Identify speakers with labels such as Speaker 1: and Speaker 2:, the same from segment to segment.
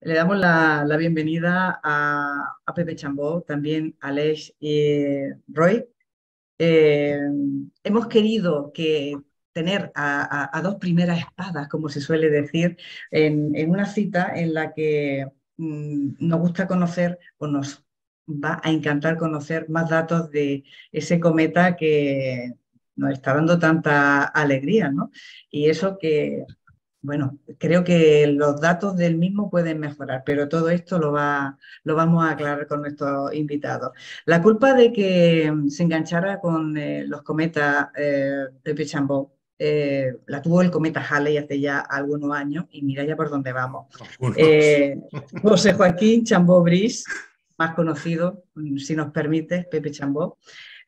Speaker 1: Le damos la, bienvenida a, Pepe Chambó, también a Aleix y Roy. Eh, hemos querido que tener a, dos primeras espadas, como se suele decir, en, una cita en la que mm, nos gusta conocer o nos va a encantar conocer más datos de ese cometa que nos está dando tanta alegría, ¿no? Y eso que bueno, creo que los datos del mismo pueden mejorar, pero todo esto lo, va, lo vamos a aclarar con nuestros invitados. La culpa de que se enganchara con eh, los cometas eh, Pepe Chambó eh, la tuvo el cometa Halley hace ya algunos años y mira ya por dónde vamos. José Joaquín Chambó bris más conocido, si nos permite, Pepe Chambó,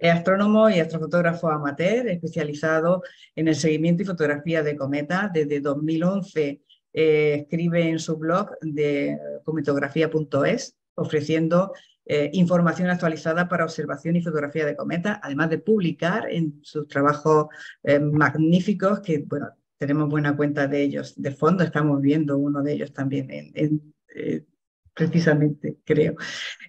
Speaker 1: es astrónomo y astrofotógrafo amateur, especializado en el seguimiento y fotografía de cometas. Desde 2011 eh, escribe en su blog de cometografía.es, ofreciendo eh, información actualizada para observación y fotografía de cometas, además de publicar en sus trabajos eh, magníficos, que bueno, tenemos buena cuenta de ellos. De fondo estamos viendo uno de ellos también en, precisamente, creo.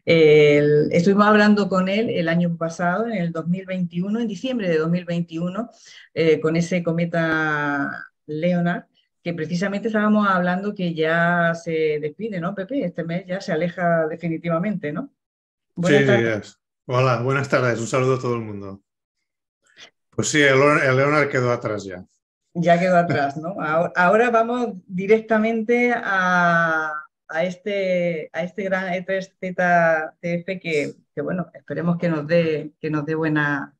Speaker 1: estuvimos hablando con él el año pasado, en el 2021, en diciembre de 2021, eh, con ese cometa Leonard, que precisamente estábamos hablando que ya se despide, ¿no, Pepe? Este mes ya se aleja definitivamente, ¿no? Buenas
Speaker 2: sí, Hola, buenas tardes. Un saludo a todo el mundo. Pues sí, el, Leonard quedó atrás ya.
Speaker 1: Ya quedó atrás, ¿no? ahora vamos directamente a, a este, a este gran E3ZTF que, que, bueno, esperemos que nos dé, que nos dé buena,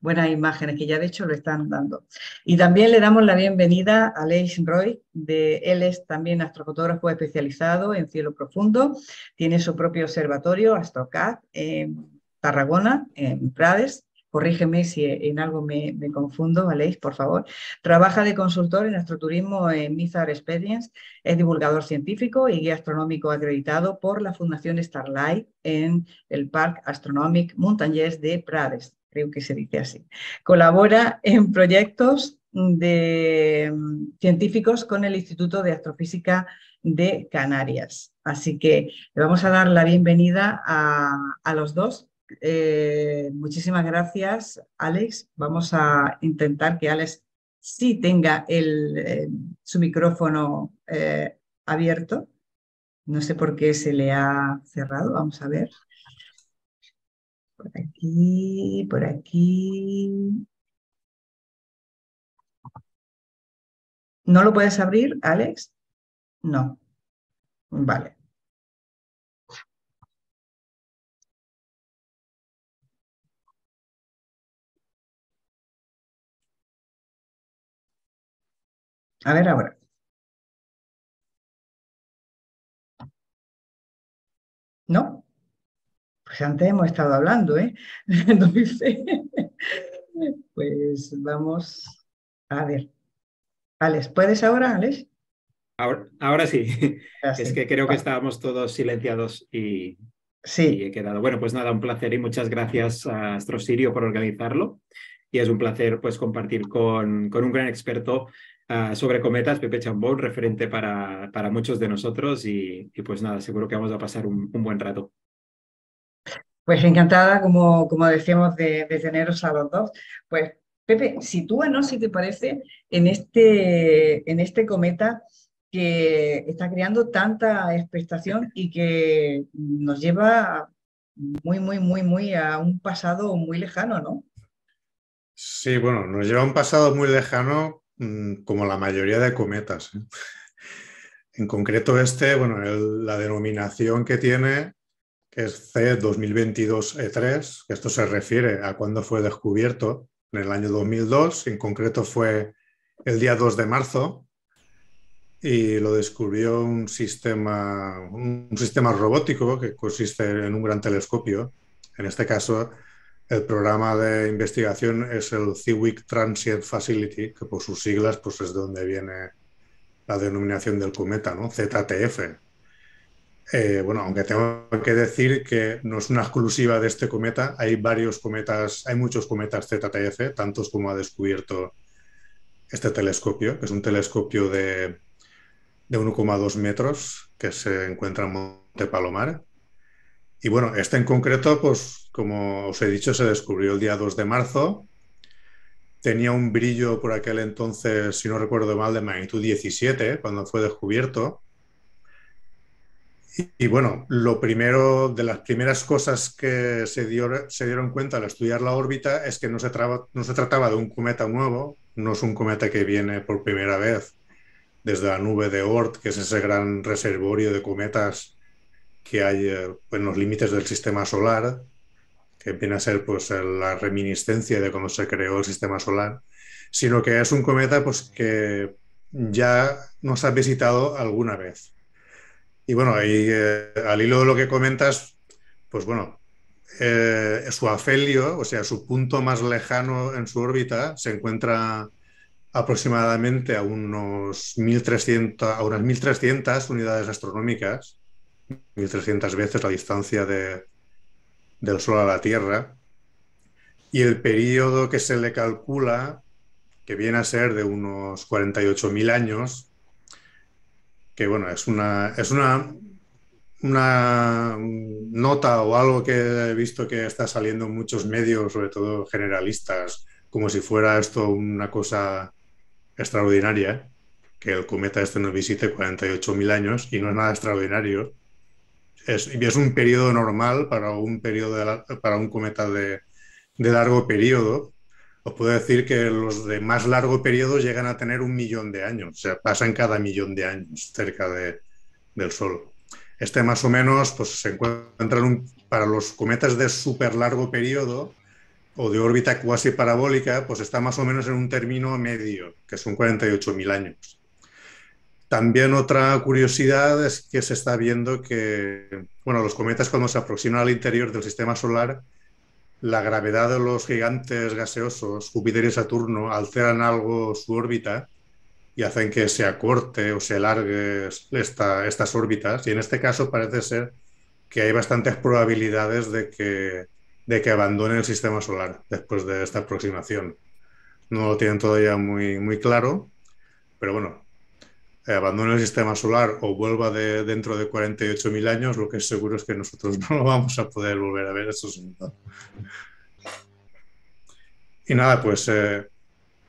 Speaker 1: buenas imágenes, que ya de hecho lo están dando. Y también le damos la bienvenida a Leis Roy, de, él es también astrofotógrafo especializado en cielo profundo, tiene su propio observatorio, AstroCat, en Tarragona, en Prades, corrígeme si en algo me, confundo, ¿vale? por favor. Trabaja de consultor en astroturismo en Mizar Experience, es divulgador científico y guía astronómico acreditado por la Fundación Starlight en el Parque Astronómico Montañés de Prades, creo que se dice así. Colabora en proyectos de mm, científicos con el Instituto de Astrofísica de Canarias. Así que le vamos a dar la bienvenida a los dos eh, muchísimas gracias, Alex. Vamos a intentar que Alex sí tenga el, eh, su micrófono eh, abierto. No sé por qué se le ha cerrado, vamos a ver.
Speaker 3: Por aquí, por aquí. ¿No lo puedes abrir, Alex? No. Vale. A ver ahora. ¿No? Pues antes hemos estado
Speaker 1: hablando, ¿eh? pues vamos a ver. Alex, ¿puedes ahora, Alex?
Speaker 4: Ahora, sí. Es que creo que estábamos todos silenciados y, he quedado. Bueno, pues nada, un placer y muchas gracias a Sirio por organizarlo. Y es un placer pues compartir con, con un gran experto Ah, sobre cometas, Pepe Chambón, referente para, para muchos de nosotros y, pues nada, seguro que vamos a pasar un, buen rato.
Speaker 1: Pues encantada, como, como decíamos, de, de, teneros a los dos. Pues Pepe, sitúanos, si te parece, en este, en este cometa que está creando tanta expectación y que nos lleva muy, muy, muy, muy a un pasado muy lejano, ¿no?
Speaker 2: Sí, bueno, nos lleva a un pasado muy lejano Mm, como la mayoría de cometas. ¿eh? En concreto este, bueno, la denominación que tiene es C2022E3, e que esto se refiere a cuando fue descubierto en el año 2002, en concreto fue el día 2 de marzo y lo descubrió un sistema, un sistema robótico que consiste en un gran telescopio, en este caso el programa de investigación es el CIWIC Transient Facility, que por sus siglas pues, es donde viene la denominación del cometa, ¿no? ZTF. Eh, bueno, aunque tengo que decir que no es una exclusiva de este cometa, hay varios cometas, hay muchos cometas ZTF, tantos como ha descubierto este telescopio, que es un telescopio de, de 1,2 metros que se encuentra en Monte Palomar. Y bueno, este en concreto, pues como os he dicho, se descubrió el día 2 de marzo. Tenía un brillo por aquel entonces, si no recuerdo mal, de magnitud 17 cuando fue descubierto. Y, bueno, lo primero, de las primeras cosas que se, dio, se dieron cuenta al estudiar la órbita es que no se, no se trataba de un cometa nuevo, no es un cometa que viene por primera vez desde la nube de Oort, que es ese gran reservorio de cometas que hay eh, en los límites del sistema solar, que viene a ser pues, la reminiscencia de cómo se creó el sistema solar, sino que es un cometa pues, que ya nos ha visitado alguna vez. Y bueno, ahí, eh, al hilo de lo que comentas, pues bueno, eh, su afelio, o sea, su punto más lejano en su órbita, se encuentra aproximadamente a, unos 1300, a unas 1.300 unidades astronómicas, 1.300 veces la distancia de, del Sol a la Tierra, y el periodo que se le calcula, que viene a ser de unos 48.000 años, que bueno, es una, es una, una nota o algo que he visto que está saliendo en muchos medios, sobre todo generalistas, como si fuera esto una cosa extraordinaria, que el cometa este nos visite 48.000 años y no es nada extraordinario es, es, un periodo normal para un, periodo para un cometa de, largo periodo. Os puedo decir que los de más largo periodo llegan a tener un millón de años, o sea, pasan cada millón de años cerca del Sol. Este más o menos pues, se encuentra para los cometas de súper largo periodo o de órbita cuasi parabólica, pues está más o menos en un término medio, que son 48.000 años también otra curiosidad es que se está viendo que, bueno, los cometas cuando se aproximan al interior del sistema solar, la gravedad de los gigantes gaseosos, Júpiter y Saturno, alteran algo su órbita y hacen que se acorte o se alargue estas órbitas. Y en este caso parece ser que hay bastantes probabilidades de que, de que abandone el sistema solar después de esta aproximación. No lo tienen todavía muy, muy claro, pero bueno, eh, abandone el sistema solar o vuelva de, dentro de 48.000 años, lo que es seguro es que nosotros no lo vamos a poder volver a ver, eso Y nada, pues eh,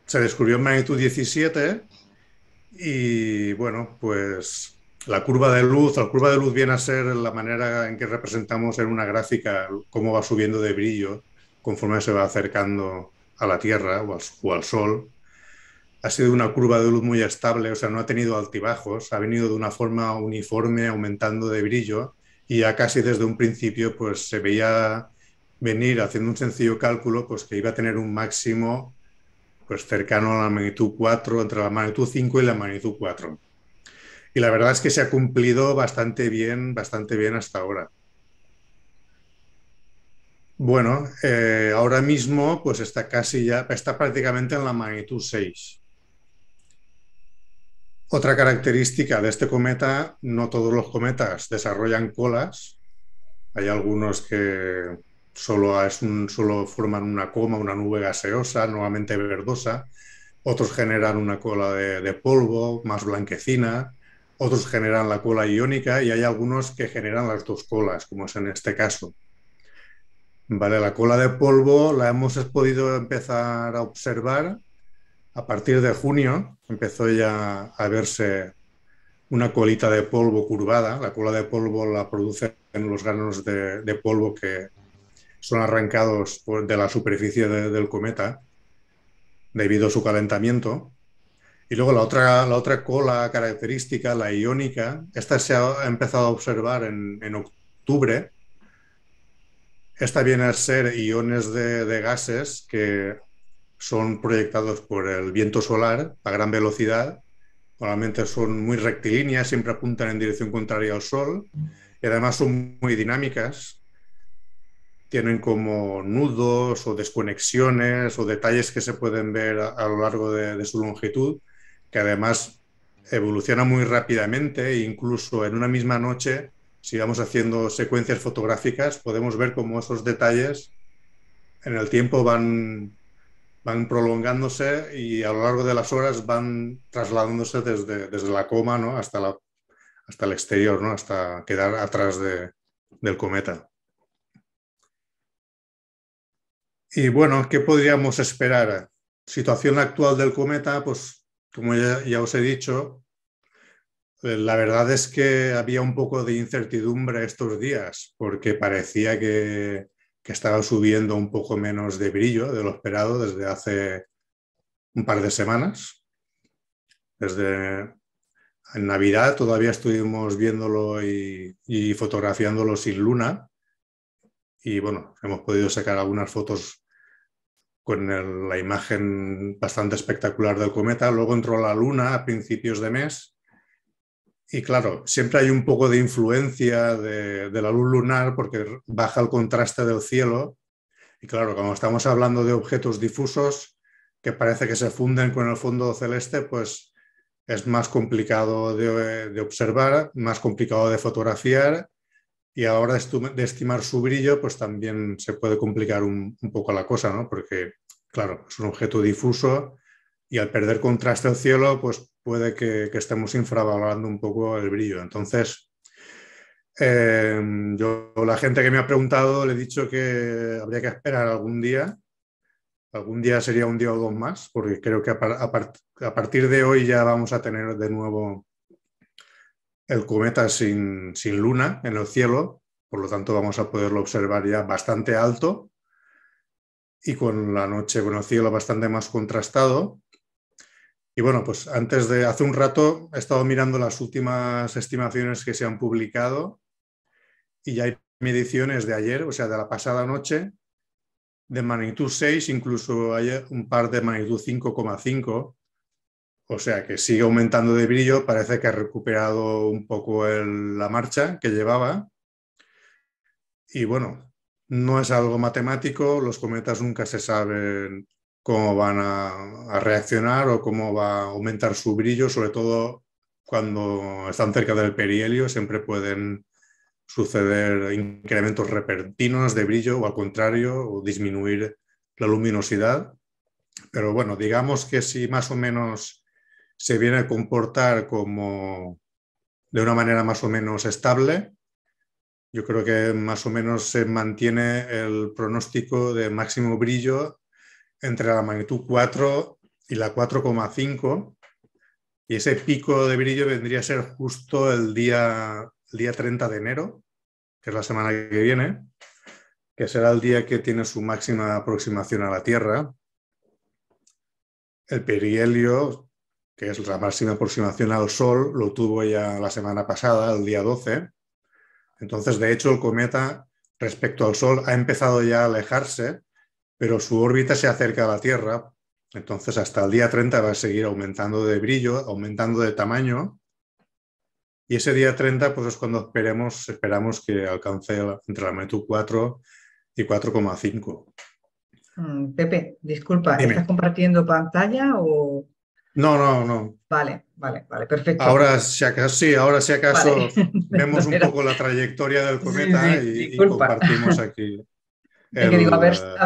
Speaker 2: se descubrió en magnitud 17 y bueno, pues la curva de luz, la curva de luz viene a ser la manera en que representamos en una gráfica cómo va subiendo de brillo conforme se va acercando a la Tierra o al Sol ha sido una curva de luz muy estable, o sea, no ha tenido altibajos, ha venido de una forma uniforme aumentando de brillo y ya casi desde un principio pues se veía venir haciendo un sencillo cálculo pues que iba a tener un máximo pues cercano a la magnitud 4, entre la magnitud 5 y la magnitud 4. Y la verdad es que se ha cumplido bastante bien, bastante bien hasta ahora. Bueno, eh, ahora mismo pues está casi ya, está prácticamente en la magnitud 6. Otra característica de este cometa, no todos los cometas desarrollan colas. Hay algunos que solo, solo forman una coma, una nube gaseosa, nuevamente verdosa. Otros generan una cola de, polvo, más blanquecina. Otros generan la cola iónica y hay algunos que generan las dos colas, como es en este caso. Vale, la cola de polvo la hemos podido empezar a observar a partir de junio empezó ya a verse una colita de polvo curvada. La cola de polvo la producen los granos de, polvo que son arrancados de la superficie del cometa debido a su calentamiento. Y luego la otra, la otra cola característica, la iónica, esta se ha empezado a observar en, octubre. Esta viene a ser iones de gases que son proyectados por el viento solar a gran velocidad. Normalmente son muy rectilíneas, siempre apuntan en dirección contraria al Sol y además son muy dinámicas. Tienen como nudos o desconexiones o detalles que se pueden ver a, lo largo de, su longitud, que además evoluciona muy rápidamente e incluso en una misma noche, si vamos haciendo secuencias fotográficas, podemos ver cómo esos detalles en el tiempo van van prolongándose y a lo largo de las horas van trasladándose desde, desde la coma ¿no? hasta, hasta el exterior, ¿no? hasta quedar atrás de, del cometa. Y bueno, ¿qué podríamos esperar? Situación actual del cometa, pues como ya os he dicho, eh, la verdad es que había un poco de incertidumbre estos días, porque parecía que, que estaba subiendo un poco menos de brillo de lo esperado desde hace un par de semanas. Desde en Navidad todavía estuvimos viéndolo y, fotografiándolo sin luna. Y bueno, hemos podido sacar algunas fotos con la imagen bastante espectacular del cometa. Luego entró la luna a principios de mes y claro, siempre hay un poco de influencia de, la luz lunar porque baja el contraste del cielo. Y claro, como estamos hablando de objetos difusos que parece que se funden con el fondo celeste, pues es más complicado de, observar, más complicado de fotografiar y ahora de estimar su brillo, pues también se puede complicar un, un poco la cosa, ¿no? Porque, claro, es un objeto difuso y al perder contraste al cielo, pues puede que, estemos infravalorando un poco el brillo. Entonces, eh, yo, la gente que me ha preguntado, le he dicho que habría que esperar algún día. Algún día sería un día o dos más, porque creo que a, partir de hoy ya vamos a tener de nuevo el cometa sin, sin, luna en el cielo, por lo tanto vamos a poderlo observar ya bastante alto y con la noche, con el cielo bastante más contrastado. Y bueno, pues antes de hace un rato he estado mirando las últimas estimaciones que se han publicado y ya hay mediciones de ayer, o sea, de la pasada noche, de magnitud 6, incluso ayer un par de magnitud 5,5, o sea que sigue aumentando de brillo, parece que ha recuperado un poco la marcha que llevaba. Y bueno, no es algo matemático, los cometas nunca se saben cómo van a, reaccionar o cómo va a aumentar su brillo, sobre todo cuando están cerca del perihelio, siempre pueden suceder incrementos repentinos de brillo o al contrario, o disminuir la luminosidad. Pero bueno, digamos que si más o menos se viene a comportar como de una manera más o menos estable, yo creo que más o menos se mantiene el pronóstico de máximo brillo entre la magnitud 4 y la 4,5 y ese pico de brillo vendría a ser justo el día, día 30 de enero, que es la semana que viene, que será el día que tiene su máxima aproximación a la Tierra. El perihelio, que es la máxima aproximación al Sol, lo tuvo ya la semana pasada, el día 12. Entonces, de hecho, el cometa respecto al Sol ha empezado ya a alejarse pero su órbita se acerca a la Tierra, entonces hasta el día 30 va a seguir aumentando de brillo, aumentando de tamaño, y ese día 30 pues, es cuando esperemos, esperamos que alcance entre la magnitud 4 y 4,5.
Speaker 1: Mm, Pepe, disculpa, ¿estás compartiendo pantalla o...?
Speaker 2: No, no, no.
Speaker 1: Vale, vale, vale, perfecto. Ahora
Speaker 2: si acaso, sí, ahora si acaso vemos un poco la trayectoria del cometa y, compartimos aquí a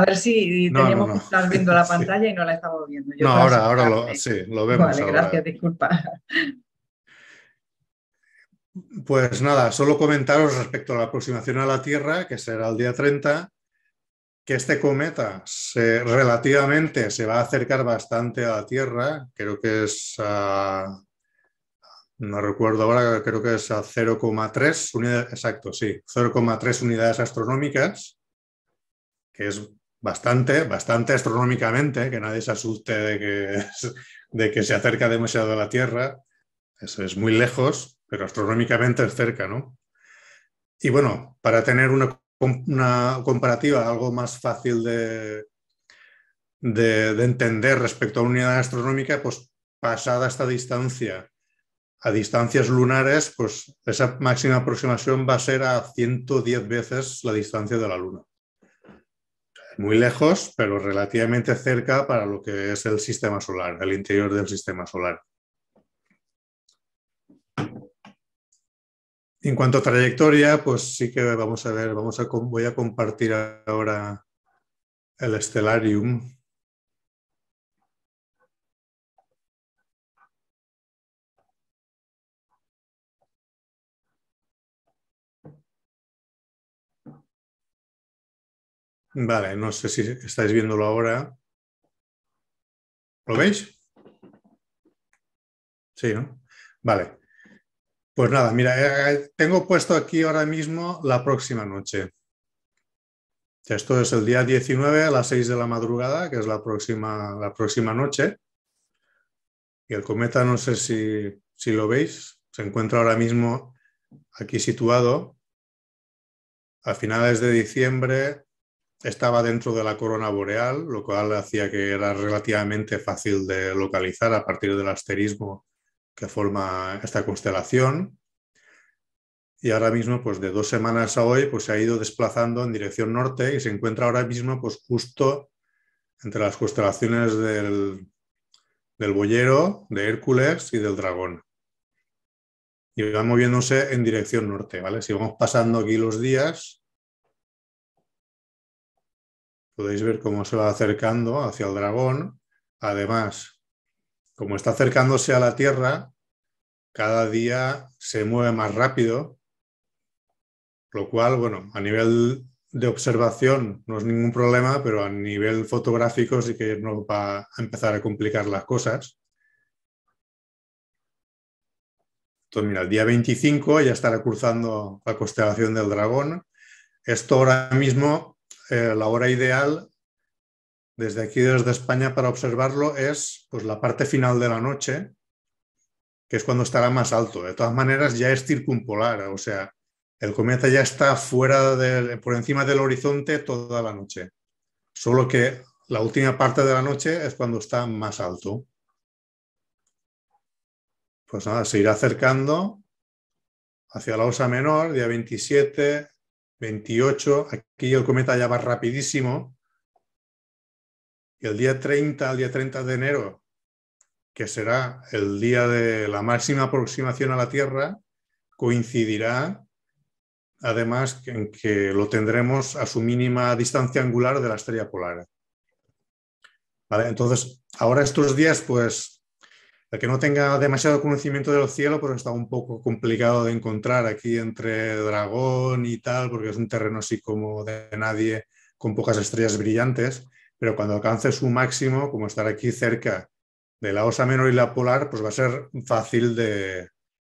Speaker 1: ver, si teníamos que estar viendo la pantalla y no la estamos viendo. no, ahora, ahora
Speaker 2: lo, sí, lo vemos. Vale, gracias, disculpa. Pues nada, solo comentaros respecto a la aproximación a la Tierra, que será el día 30, que este cometa relativamente se va a acercar bastante a la Tierra, creo que es a, no recuerdo ahora, creo que es a 0,3, unidades. exacto, sí, 0,3 unidades astronómicas que es bastante, bastante astronómicamente, que nadie se asuste de que, de que se acerca demasiado a la Tierra. Eso es muy lejos, pero astronómicamente es cerca, ¿no? Y bueno, para tener una, comparativa, algo más fácil de, de, entender respecto a una unidad astronómica, pues pasada esta distancia a distancias lunares, pues esa máxima aproximación va a ser a 110 veces la distancia de la Luna muy lejos, pero relativamente cerca para lo que es el sistema solar, el interior del sistema solar. En cuanto a trayectoria, pues sí que vamos a ver, vamos a, voy a compartir ahora
Speaker 3: el Stellarium Vale, no sé si estáis viéndolo ahora. ¿Lo veis?
Speaker 2: Sí, ¿no? Vale. Pues nada, mira, eh, eh, tengo puesto aquí ahora mismo la próxima noche. Esto es el día 19 a las 6 de la madrugada, que es la próxima, la próxima noche. Y el cometa, no sé si, si lo veis, se encuentra ahora mismo aquí situado. A finales de diciembre estaba dentro de la corona boreal, lo cual hacía que era relativamente fácil de localizar a partir del asterismo que forma esta constelación. Y ahora mismo, pues de dos semanas a hoy, pues se ha ido desplazando en dirección norte y se encuentra ahora mismo, pues justo entre las constelaciones del, del boyero, de Hércules y del dragón. Y va moviéndose en dirección norte, ¿vale? Si vamos pasando aquí los días, Podéis ver cómo se va acercando hacia el dragón. Además, como está acercándose a la Tierra, cada día se mueve más rápido, lo cual, bueno, a nivel de observación no es ningún problema, pero a nivel fotográfico sí que no va a empezar a complicar las cosas. Entonces, mira, el día 25 ya estará cruzando la constelación del dragón. Esto ahora mismo eh, la hora ideal desde aquí, desde España, para observarlo es pues, la parte final de la noche, que es cuando estará más alto. De todas maneras, ya es circumpolar, o sea, el cometa ya está fuera de, por encima del horizonte toda la noche. Solo que la última parte de la noche es cuando está más alto. Pues nada, se irá acercando hacia la osa menor, día 27, 28, aquí el cometa ya va rapidísimo. Y el día 30, al día 30 de enero, que será el día de la máxima aproximación a la Tierra, coincidirá además en que lo tendremos a su mínima distancia angular de la estrella polar. entonces, ahora estos días, pues el que no tenga demasiado conocimiento del cielo, pues está un poco complicado de encontrar aquí entre dragón y tal, porque es un terreno así como de nadie, con pocas estrellas brillantes, pero cuando alcance su máximo, como estar aquí cerca de la osa menor y la polar, pues va a ser fácil de,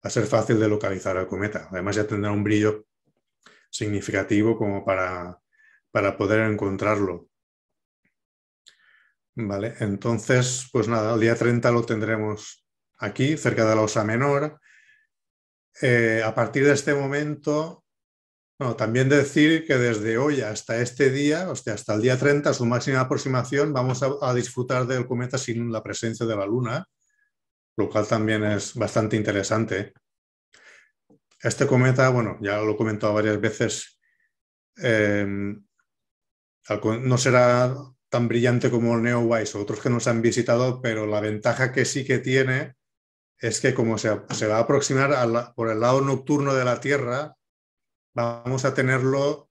Speaker 2: a ser fácil de localizar al cometa. Además ya tendrá un brillo significativo como para, para poder encontrarlo. Vale, entonces, pues nada, el día 30 lo tendremos aquí, cerca de la Osa Menor. Eh, a partir de este momento, bueno, también decir que desde hoy hasta este día, o sea, hasta el día 30, su máxima aproximación, vamos a, disfrutar del cometa sin la presencia de la Luna, lo cual también es bastante interesante. Este cometa, bueno, ya lo he comentado varias veces, eh, no será tan brillante como el Neowise o otros que nos han visitado, pero la ventaja que sí que tiene es que como se, se va a aproximar por el lado nocturno de la Tierra, vamos a tenerlo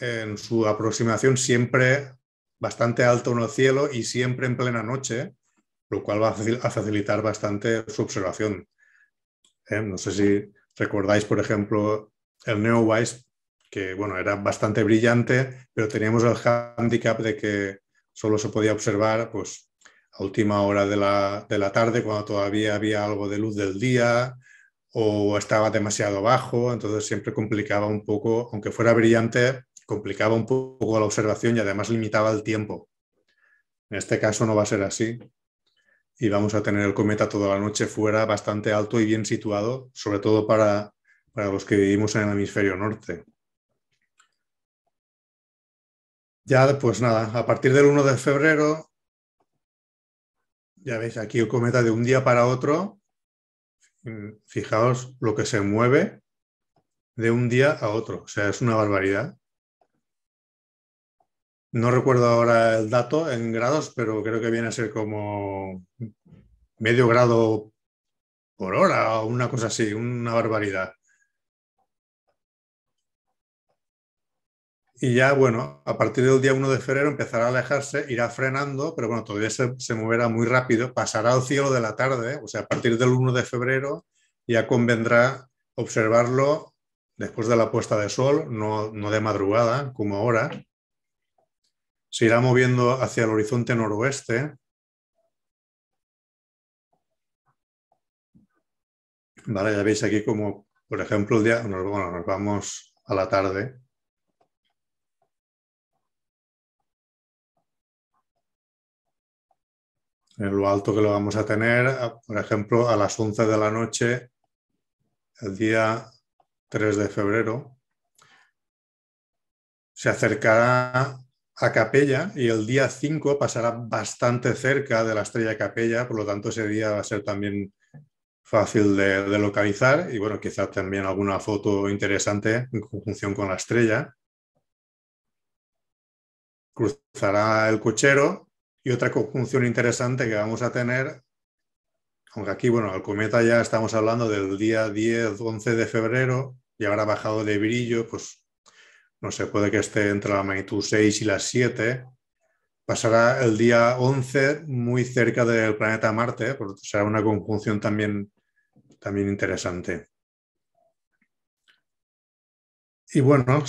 Speaker 2: en su aproximación siempre bastante alto en el cielo y siempre en plena noche, lo cual va a facilitar bastante su observación. Eh, no sé si recordáis, por ejemplo, el Neowise, que bueno, era bastante brillante, pero teníamos el handicap de que solo se podía observar pues, a última hora de la, tarde, cuando todavía había algo de luz del día o estaba demasiado bajo, entonces siempre complicaba un poco, aunque fuera brillante, complicaba un poco la observación y además limitaba el tiempo. En este caso no va a ser así y vamos a tener el cometa toda la noche fuera bastante alto y bien situado, sobre todo para los que
Speaker 3: vivimos en el hemisferio norte. Ya, pues nada, a partir del 1 de febrero, ya veis aquí el cometa de
Speaker 2: un día para otro, mm, fijaos lo que se mueve de un día a otro, o sea, es una barbaridad. No recuerdo ahora el dato en grados, pero creo que viene a ser como medio grado por hora o una cosa así, una barbaridad. Y ya, bueno, a partir del día 1 de febrero empezará a alejarse, irá frenando, pero bueno, todavía se, moverá muy rápido, pasará al cielo de la tarde, ¿eh? o sea, a partir del 1 de febrero ya convendrá observarlo después de la puesta de sol, no, no de madrugada, como ahora. Se irá moviendo hacia el horizonte noroeste. Vale, ya veis aquí como, por ejemplo, el día,
Speaker 3: nos vamos a la tarde, en lo alto que lo vamos a tener,
Speaker 2: ah, por ejemplo, a las 11 de la noche, el día 3 de febrero, se acercará a Capella y el día 5 pasará bastante cerca de la estrella Capella, por lo tanto ese día va a ser también fácil de, de localizar y bueno, quizás también alguna foto interesante en conjunción con la estrella. Cruzará el cochero y otra conjunción interesante que vamos a tener, aunque aquí, bueno, al cometa ya estamos hablando del día 10, 11 de febrero, y habrá bajado de brillo, pues no se puede que esté entre la magnitud 6 y la 7. Pasará el día 11 muy cerca del planeta Marte, será una conjunción también, también interesante. Y bueno,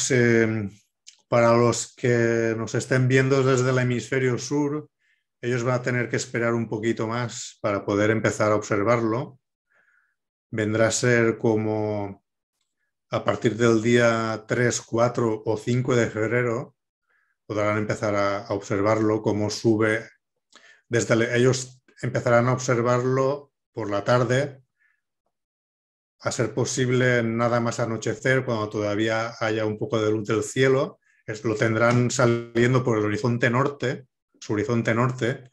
Speaker 2: para los que nos estén viendo desde el hemisferio sur, ellos van a tener que esperar un poquito más para poder empezar a observarlo. Vendrá a ser como a partir del día 3, 4 o 5 de febrero, podrán empezar a, observarlo, como sube. Desde ellos empezarán a observarlo por la tarde, a ser posible nada más anochecer, cuando todavía haya un poco de luz del cielo, es, lo tendrán saliendo por el horizonte norte su horizonte norte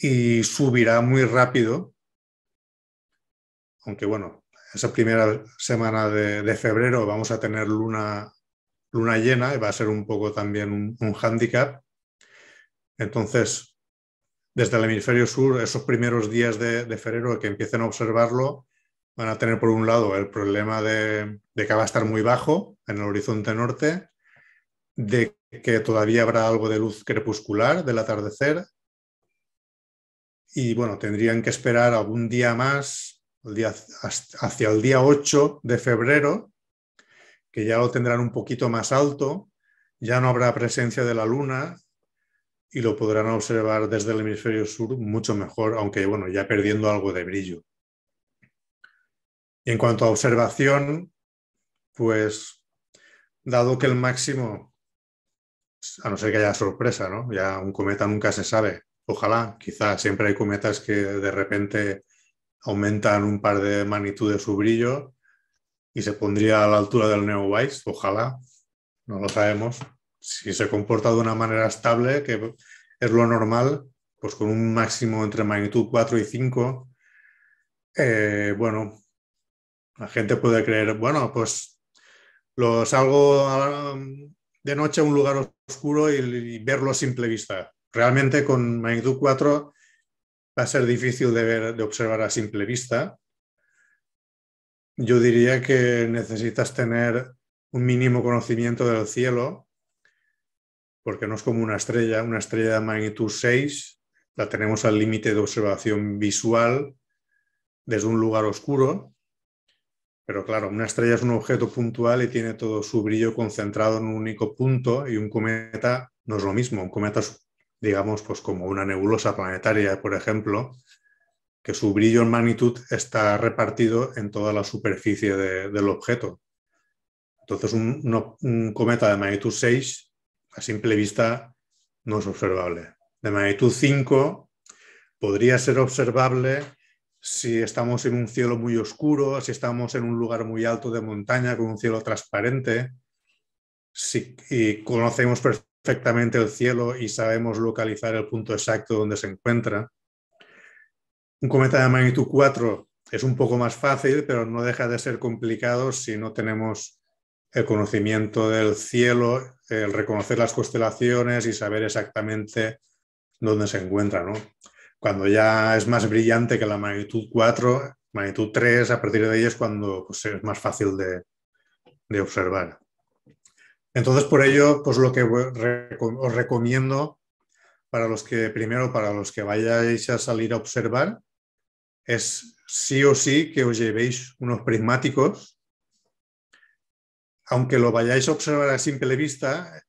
Speaker 2: y subirá muy rápido, aunque bueno, esa primera semana de, febrero vamos a tener luna, luna llena y va a ser un poco también un, hándicap. Entonces, desde el hemisferio sur, esos primeros días de, febrero que empiecen a observarlo, van a tener por un lado el problema de, que va a estar muy bajo en el horizonte norte, de que todavía habrá algo de luz crepuscular del atardecer. Y bueno, tendrían que esperar algún día más, hacia el día 8 de febrero, que ya lo tendrán un poquito más alto, ya no habrá presencia de la luna y lo podrán observar desde el hemisferio sur mucho mejor, aunque bueno, ya perdiendo algo de brillo. Y en cuanto a observación, pues dado que el máximo a no ser que haya sorpresa, ¿no? Ya un cometa nunca se sabe. Ojalá, quizás siempre hay cometas que de repente aumentan un par de magnitudes su brillo y se pondría a la altura del Neowise, ojalá, no lo sabemos. Si se comporta de una manera estable, que es lo normal, pues con un máximo entre magnitud 4 y 5, eh, bueno, la gente puede creer, bueno, pues lo salgo de noche a un lugar oscuro y, verlo a simple vista. Realmente con magnitud 4 va a ser difícil de, ver, de observar a simple vista. Yo diría que necesitas tener un mínimo conocimiento del cielo, porque no es como una estrella. Una estrella de magnitud 6 la tenemos al límite de observación visual desde un lugar oscuro pero claro, una estrella es un objeto puntual y tiene todo su brillo concentrado en un único punto y un cometa no es lo mismo. Un cometa es, digamos, pues como una nebulosa planetaria, por ejemplo, que su brillo en magnitud está repartido en toda la superficie del objeto. Entonces, un, un cometa de magnitud 6, a simple vista, no es observable. De magnitud 5, podría ser observable si estamos en un cielo muy oscuro, si estamos en un lugar muy alto de montaña con un cielo transparente, si y conocemos perfectamente el cielo y sabemos localizar el punto exacto donde se encuentra. Un cometa de magnitud 4 es un poco más fácil, pero no deja de ser complicado si no tenemos el conocimiento del cielo, el reconocer las constelaciones y saber exactamente dónde se encuentra, ¿no? cuando ya es más brillante que la magnitud 4, magnitud 3, a partir de ahí es cuando pues, es más fácil de, observar. Entonces, por ello, pues lo que os recomiendo para los que, primero, para los que vayáis a salir a observar, es sí o sí que os llevéis unos prismáticos. Aunque lo vayáis a observar a simple vista,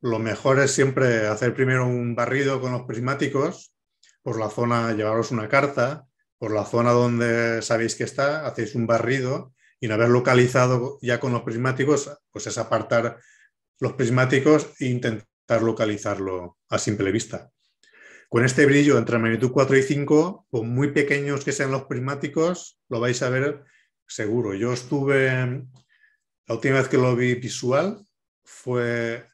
Speaker 2: lo mejor es siempre hacer primero un barrido con los prismáticos por la zona, llevaros una carta, por la zona donde sabéis que está, hacéis un barrido y una haber localizado ya con los prismáticos, pues es apartar los prismáticos e intentar localizarlo a simple vista. Con este brillo entre magnitud 4 y 5, por muy pequeños que sean los prismáticos, lo vais a ver seguro. Yo estuve, la última vez que lo vi visual fue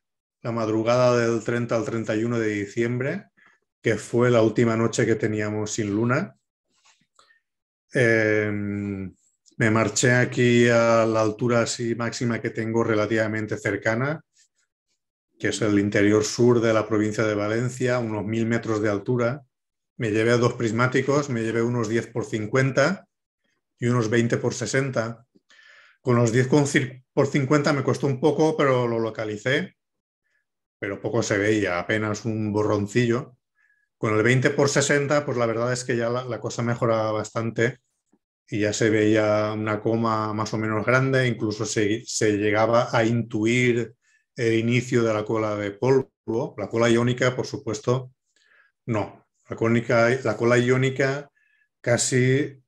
Speaker 2: la madrugada del 30 al 31 de diciembre que fue la última noche que teníamos sin luna. Em, me marché aquí a la altura máxima que tengo relativamente cercana, que es el interior sur de la provincia de Valencia, unos mil metros de altura. Me llevé a dos prismáticos, me llevé unos 10 por 50 y unos 20 por 60. Con los 10 por 50 me costó un poco, pero lo localicé, pero poco se veía, apenas un borroncillo. Con el 20 por 60, pues la verdad es que ya la, cosa mejoraba bastante y ya se veía una coma más o menos grande, incluso se, llegaba a intuir el inicio de la cola de polvo. La cola iónica, por supuesto, no. La, la cola iónica casi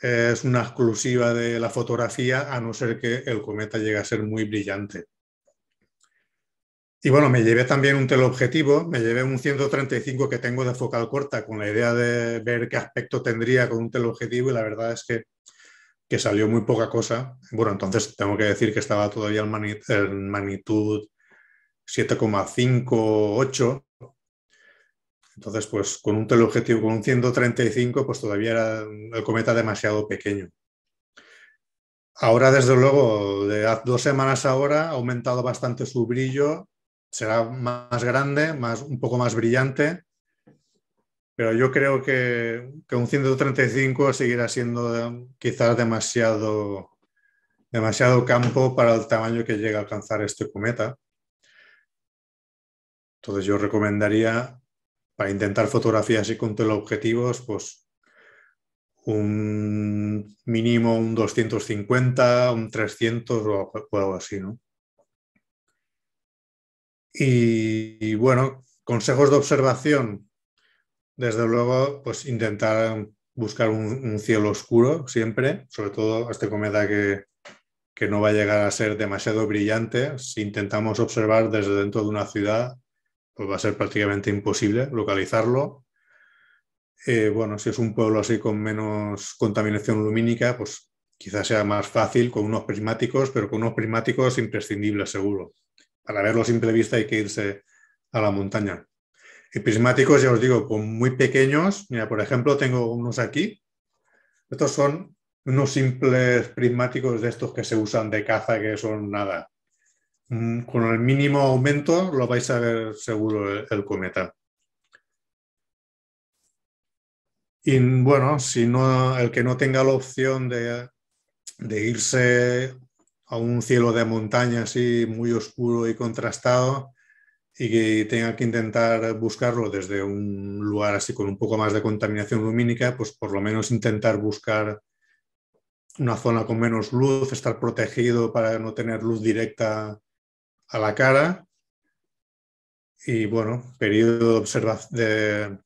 Speaker 2: es una exclusiva de la fotografía, a no ser que el cometa llegue a ser muy brillante. Y bueno, me llevé también un teleobjetivo, me llevé un 135 que tengo de focal corta con la idea de ver qué aspecto tendría con un teleobjetivo y la verdad es que, salió muy poca cosa. Bueno, entonces tengo que decir que estaba todavía en magnitud, 7,58. Entonces, pues con un teleobjetivo, con un 135, pues todavía era el cometa demasiado pequeño. Ahora, desde luego, de dos semanas ahora ha aumentado bastante su brillo será más grande, más, un poco más brillante, pero yo creo que, un 135 seguirá siendo quizás demasiado, demasiado campo para el tamaño que llega a alcanzar este cometa. Entonces yo recomendaría, para intentar fotografías y con teleobjetivos, pues un mínimo un 250, un 300 o algo así, ¿no? Y, bueno, consejos de observación, desde luego, pues intentar buscar un, cielo oscuro siempre, sobre todo este cometa que, no va a llegar a ser demasiado brillante. Si intentamos observar desde dentro de una ciudad, pues va a ser prácticamente imposible localizarlo. Eh, bueno, si es un pueblo así con menos contaminación lumínica, pues quizás sea más fácil con unos prismáticos, pero con unos prismáticos imprescindibles seguro para verlo a simple vista hay que irse a la montaña. Y prismáticos, ya os digo, con muy pequeños. Mira, por ejemplo, tengo unos aquí. Estos son unos simples prismáticos de estos que se usan de caza, que son nada. Mm, con el mínimo aumento lo vais a ver seguro el, cometa. Y bueno, si no, el que no tenga la opción de irse a un cielo de montaña así muy oscuro y contrastado y que tenga que intentar buscarlo desde un lugar así con un poco más de contaminación lumínica, pues por lo menos intentar buscar una zona con menos luz, estar protegido para no tener luz directa a la cara. Y bueno, periodo de,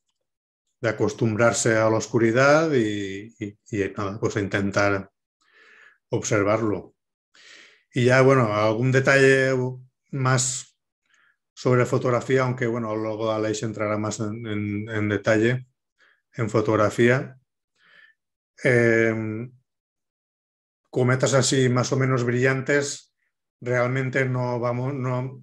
Speaker 2: de acostumbrarse a la oscuridad y, pues intentar observarlo. Y ya, bueno, algún detalle más sobre fotografía, aunque bueno, luego Aleix entrará más en, detalle en fotografía. Em, cometas así más o menos brillantes, realmente no vamos, no,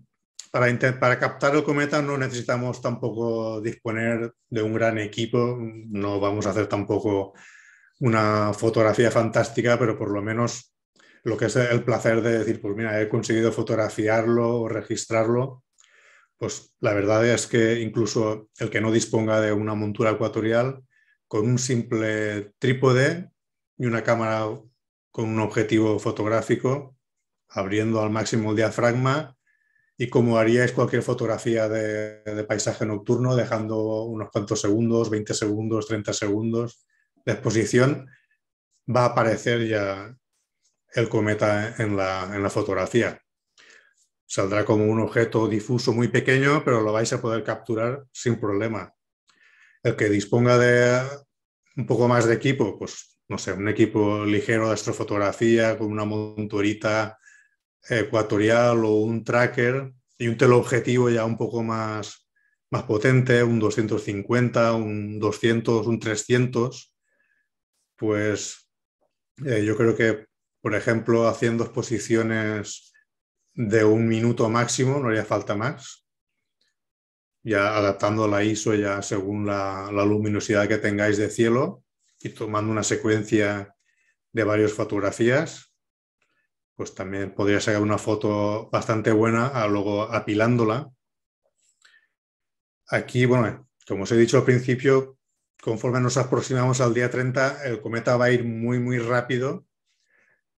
Speaker 2: para, para captar el cometa no necesitamos tampoco disponer de un gran equipo, no vamos a hacer tampoco una fotografía fantástica, pero por lo menos lo que es el placer de decir, pues mira, he conseguido fotografiarlo o registrarlo, pues la verdad es que incluso el que no disponga de una montura ecuatorial, con un simple trípode y una cámara con un objetivo fotográfico, abriendo al máximo el diafragma y como haríais cualquier fotografía de, paisaje nocturno, dejando unos cuantos segundos, 20 segundos, 30 segundos de exposición, va a aparecer ya el cometa en la, fotografía. Saldrá como un objeto difuso muy pequeño, pero lo vais a poder capturar sin problema. El que disponga de un poco más de equipo, pues no sé, un equipo ligero de astrofotografía con una monturita ecuatorial o un tracker y un teleobjetivo ya un poco más, más potente, un 250, un 200, un 300, pues eh, yo creo que por ejemplo, haciendo exposiciones de un minuto máximo, no haría falta más. Ya adaptando la ISO ya según la, luminosidad que tengáis de cielo y tomando una secuencia de varias fotografías, pues también podría sacar una foto bastante buena, luego apilándola. Aquí, bueno, como os he dicho al principio, conforme nos aproximamos al día 30, el cometa va a ir muy, muy rápido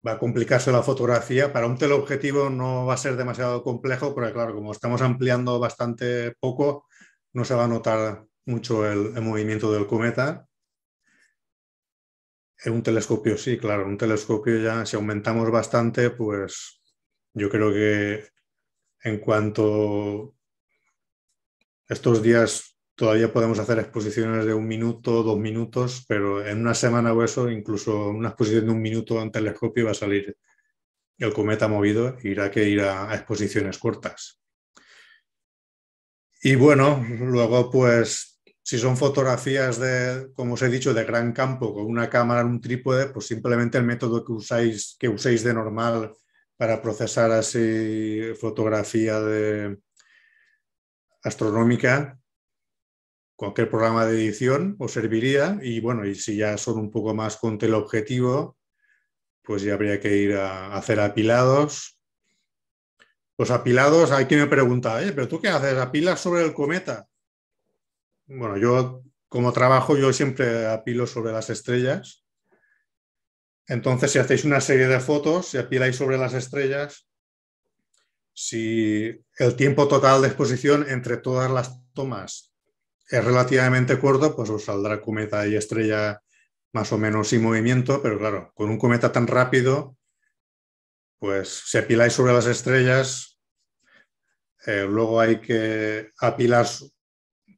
Speaker 2: va a complicarse la fotografía. Para un teleobjetivo no va a ser demasiado complejo, pero claro, como estamos ampliando bastante poco, no se va a notar mucho el, movimiento del cometa. En un telescopio sí, claro, en un telescopio ya si aumentamos bastante, pues yo creo que en cuanto estos días todavía podemos hacer exposiciones de un minuto, dos minutos, pero en una semana o eso, incluso una exposición de un minuto en telescopio va a salir el cometa movido y irá que ir a, exposiciones cortas. Y bueno, luego pues si son fotografías de, como os he dicho, de gran campo, con una cámara en un trípode, pues simplemente el método que usáis, que uséis de normal para procesar así fotografía astronómica, cualquier programa de edición os serviría y bueno, y si ya son un poco más con objetivo pues ya habría que ir a hacer apilados. Los apilados, hay quien me pregunta, eh, ¿pero tú qué haces? ¿Apilas sobre el cometa? Bueno, yo como trabajo, yo siempre apilo sobre las estrellas. Entonces, si hacéis una serie de fotos, si apiláis sobre las estrellas, si el tiempo total de exposición entre todas las tomas es relativamente corto, pues os saldrá cometa y estrella más o menos sin movimiento, pero claro, con un cometa tan rápido, pues si apiláis sobre las estrellas, eh, luego hay que apilar,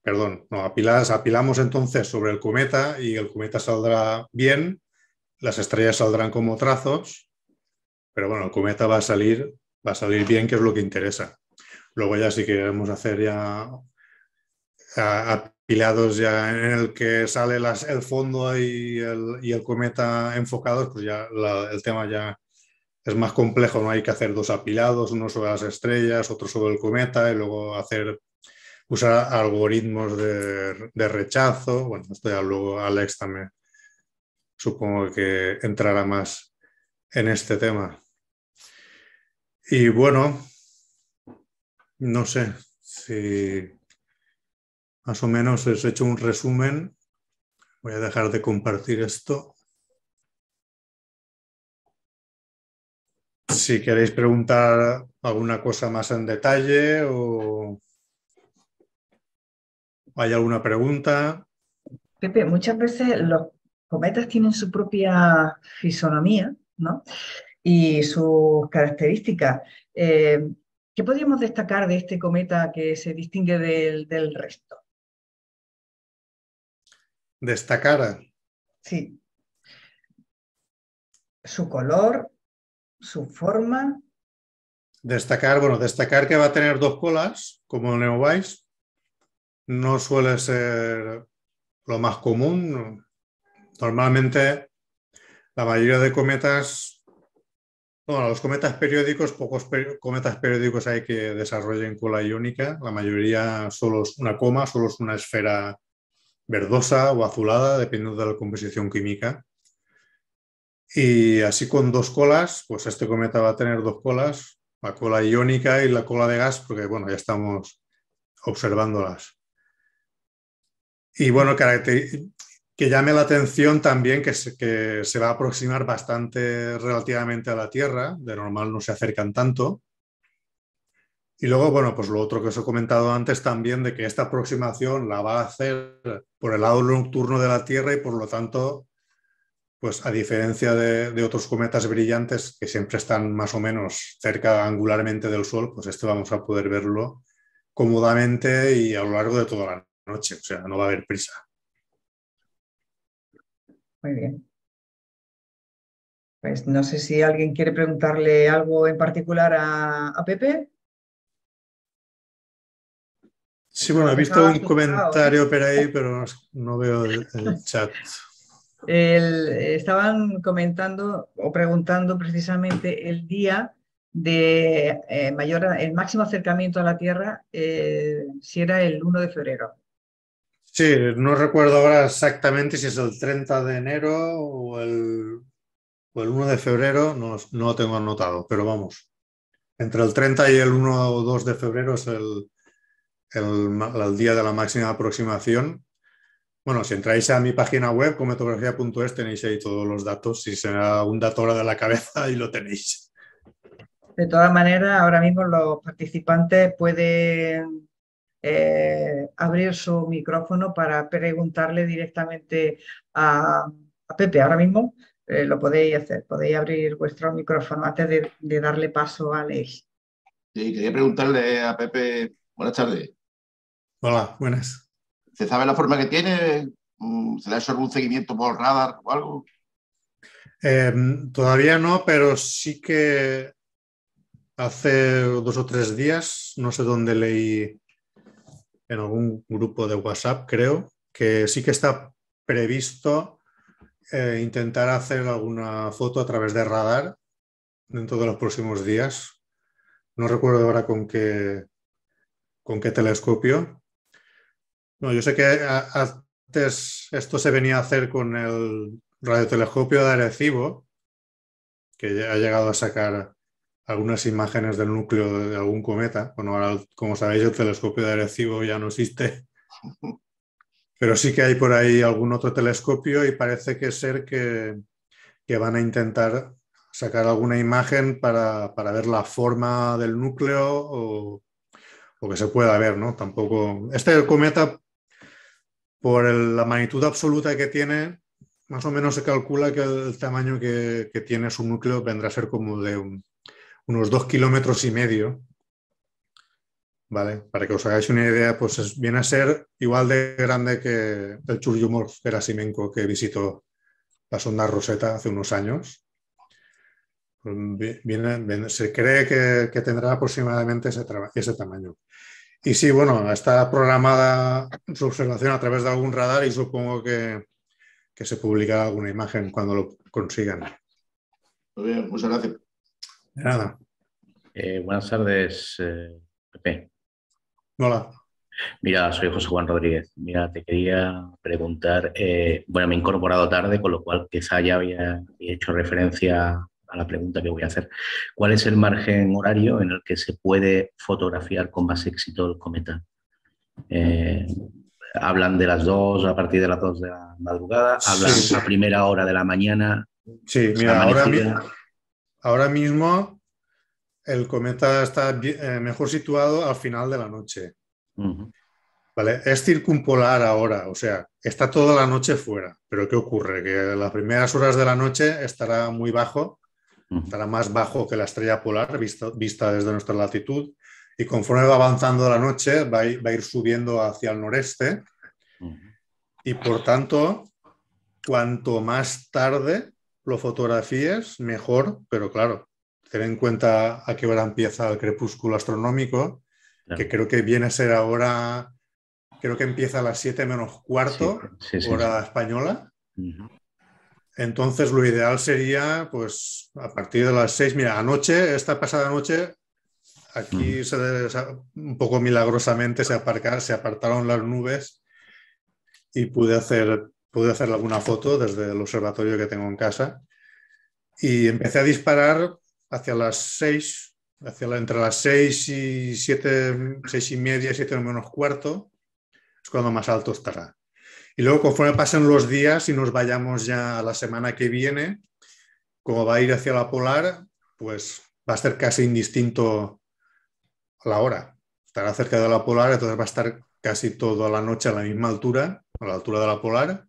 Speaker 2: perdón, no, apilas, apilamos entonces sobre el cometa y el cometa saldrá bien, las estrellas saldrán como trazos, pero bueno, el cometa va a salir, va a salir bien, que es lo que interesa. Luego ya si queremos hacer ya apilados ya en el que sale el fondo y el, cometa enfocados, pues ya el tema ya es más complejo, no hay que hacer dos apilados, uno sobre las estrellas, otro sobre el cometa y luego hacer usar algoritmos de, de rechazo. Bueno, esto ya luego Alex también supongo que entrará más en este tema. Y bueno, no sé si
Speaker 3: más o menos os he hecho un resumen. Voy a dejar de compartir esto.
Speaker 2: Si queréis preguntar alguna cosa más en detalle o hay alguna pregunta.
Speaker 1: Pepe, muchas veces los cometas tienen su propia fisonomía ¿no? y sus características. Eh, ¿Qué podríamos destacar de este cometa que se distingue del resto?
Speaker 3: ¿Destacar? Sí.
Speaker 1: Su color, su forma.
Speaker 2: Destacar, bueno, destacar que va a tener dos colas, como el Neowise. No suele ser lo más común. Normalmente la mayoría de cometas, bueno, los cometas periódicos, pocos cometas periódicos hay que desarrollen cola iónica. La mayoría solo es una coma, solo es una esfera verdosa o azulada, dependiendo de la composición química. Y así con dos colas, pues este cometa va a tener dos colas, la cola iónica y la cola de gas, porque bueno, ya estamos observándolas. Y bueno, que llame la atención también que se, que se va a aproximar bastante relativamente a la Tierra, de normal no se acercan tanto, y luego, bueno, pues lo otro que os he comentado antes también, de que esta aproximación la va a hacer por el lado nocturno de la Tierra y por lo tanto, pues a diferencia de, otros cometas brillantes que siempre están más o menos cerca angularmente del Sol, pues este vamos a poder verlo cómodamente
Speaker 3: y a lo largo de toda la noche, o sea, no va a haber prisa.
Speaker 1: Muy bien. Pues no sé si alguien quiere preguntarle algo en particular a Pepe.
Speaker 2: Sí, bueno, he visto un comentario por ahí, pero no veo el, chat.
Speaker 1: estaban comentando o preguntando precisamente el día de eh, mayor, el máximo acercamiento a la Tierra, eh, si era el 1 de febrero.
Speaker 2: Sí, no recuerdo ahora exactamente si es el 30 de enero o el, 1 de febrero, no, no lo tengo anotado, pero vamos, entre el 30 y el 1 o 2 de febrero es el, el, día de la máxima aproximación. Bueno, si entráis a mi página web, cometografía.es, tenéis ahí todos los datos. Si será un dato ahora de la cabeza, ahí lo tenéis.
Speaker 1: De todas maneras, ahora mismo los participantes pueden eh, abrir su micrófono para preguntarle directamente a, Pepe. Ahora mismo eh, lo podéis hacer, podéis abrir vuestro micrófono antes de, darle paso a Alex.
Speaker 5: Sí, quería preguntarle a Pepe, buenas tardes. Hola, buenas. ¿Se sabe la forma que tiene? Mm, ¿Se le ha hecho algún seguimiento
Speaker 2: por radar o algo? Em, todavía no, pero sí que hace dos o tres días, no sé dónde leí, en algún grupo de WhatsApp, creo, que sí que está previsto eh, intentar hacer alguna foto a través de radar dentro de los próximos días. No recuerdo ahora con qué, con qué telescopio, no, yo sé que antes esto se venía a hacer con el radiotelescopio de Arecibo, que ha llegado a sacar algunas imágenes del núcleo de algún cometa. Bueno, ahora, como sabéis, el telescopio de Arecibo ya no existe. Pero sí que hay por ahí algún otro telescopio y parece que ser que, van a intentar sacar alguna imagen para, ver la forma del núcleo o, que se pueda ver, ¿no? Tampoco. Este cometa por la magnitud absoluta que tiene, más o menos se calcula que el tamaño que, tiene su núcleo vendrá a ser como de unos dos kilómetros y medio. ¿Vale? Para que os hagáis una idea, pues viene a ser igual de grande que el Churyumov Gerasimenko que visitó la sonda Rosetta hace unos años. Pues se cree que, tendrá aproximadamente ese tamaño. Y sí, bueno, está programada su observación a través de algún radar y supongo que, se publicará alguna imagen cuando lo consigan. Muy bien, muchas gracias. De nada.
Speaker 5: Eh, buenas tardes, eh, Pepe.
Speaker 2: Hola.
Speaker 4: Mira, soy José Juan Rodríguez. Mira, te quería preguntar, eh, bueno, me he incorporado tarde, con lo cual quizá ya había hecho referencia a la pregunta que voy a hacer.
Speaker 5: ¿Cuál es el margen horario en el que se puede fotografiar con más éxito el cometa? Eh, hablan de las dos, a partir de las dos de la madrugada, hablan a primera hora de la mañana. Sí, mira,
Speaker 2: ahora, mismo el cometa está eh, mejor situado al final de la noche. ¿Vale? Es circumpolar ahora, o sea, está toda la noche fuera. Pero ¿qué ocurre? Que las primeras horas de la noche estará muy bajo estará más bajo que la estrella polar vista desde nuestra latitud. Y conforme va avanzando la noche, va a ir, subiendo hacia el noreste. Y por tanto, cuanto más tarde lo fotografíes, mejor, pero claro, ten en cuenta a qué hora empieza el crepúsculo astronómico, que creo que viene a ser ahora, creo que empieza a las 7 menos cuarto, hora española. Entonces, lo ideal sería, pues, a partir de las seis, mira, anoche, esta pasada noche, aquí mm. un poco milagrosamente se, aparcar, apartaron las nubes y pude hacer, pude hacer alguna foto desde el observatorio que tengo en casa. Y empecé a disparar hacia las seis, hacia entre las seis y siete, seis y media, siete menos cuarto, es cuando más alto estará. Y luego, conforme pasen los días y nos vayamos ya a la semana que viene, como va a ir hacia la polar, pues va a ser casi indistinto la hora. Estará cerca de la polar, entonces va a estar casi toda la noche a la misma altura, a la altura de la polar.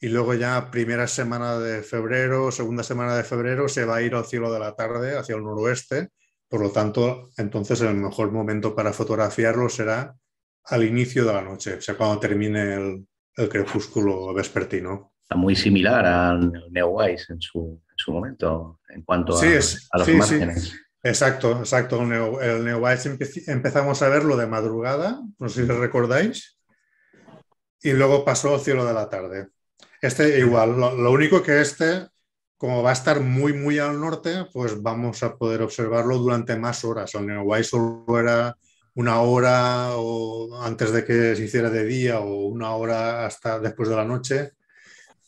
Speaker 2: Y luego ya primera semana de febrero, segunda semana de febrero, se va a ir al cielo de la tarde, hacia el noroeste. Por lo tanto, entonces el mejor momento para fotografiarlo será al inicio de la noche, o sea, cuando termine el, el crepúsculo vespertino.
Speaker 5: Está muy similar al Neowise en su, en su momento, en cuanto a, es, sí, Sí.
Speaker 2: Exacto, exacto. el Neowise empezamos a verlo de madrugada, no sé si recordáis, y luego pasó al cielo de la tarde. Este igual, lo, lo único que este como va a estar muy, muy al norte, pues vamos a poder observarlo durante más horas. El Neowise solo era una hora o antes de que se hiciera de día o una hora hasta después de la noche.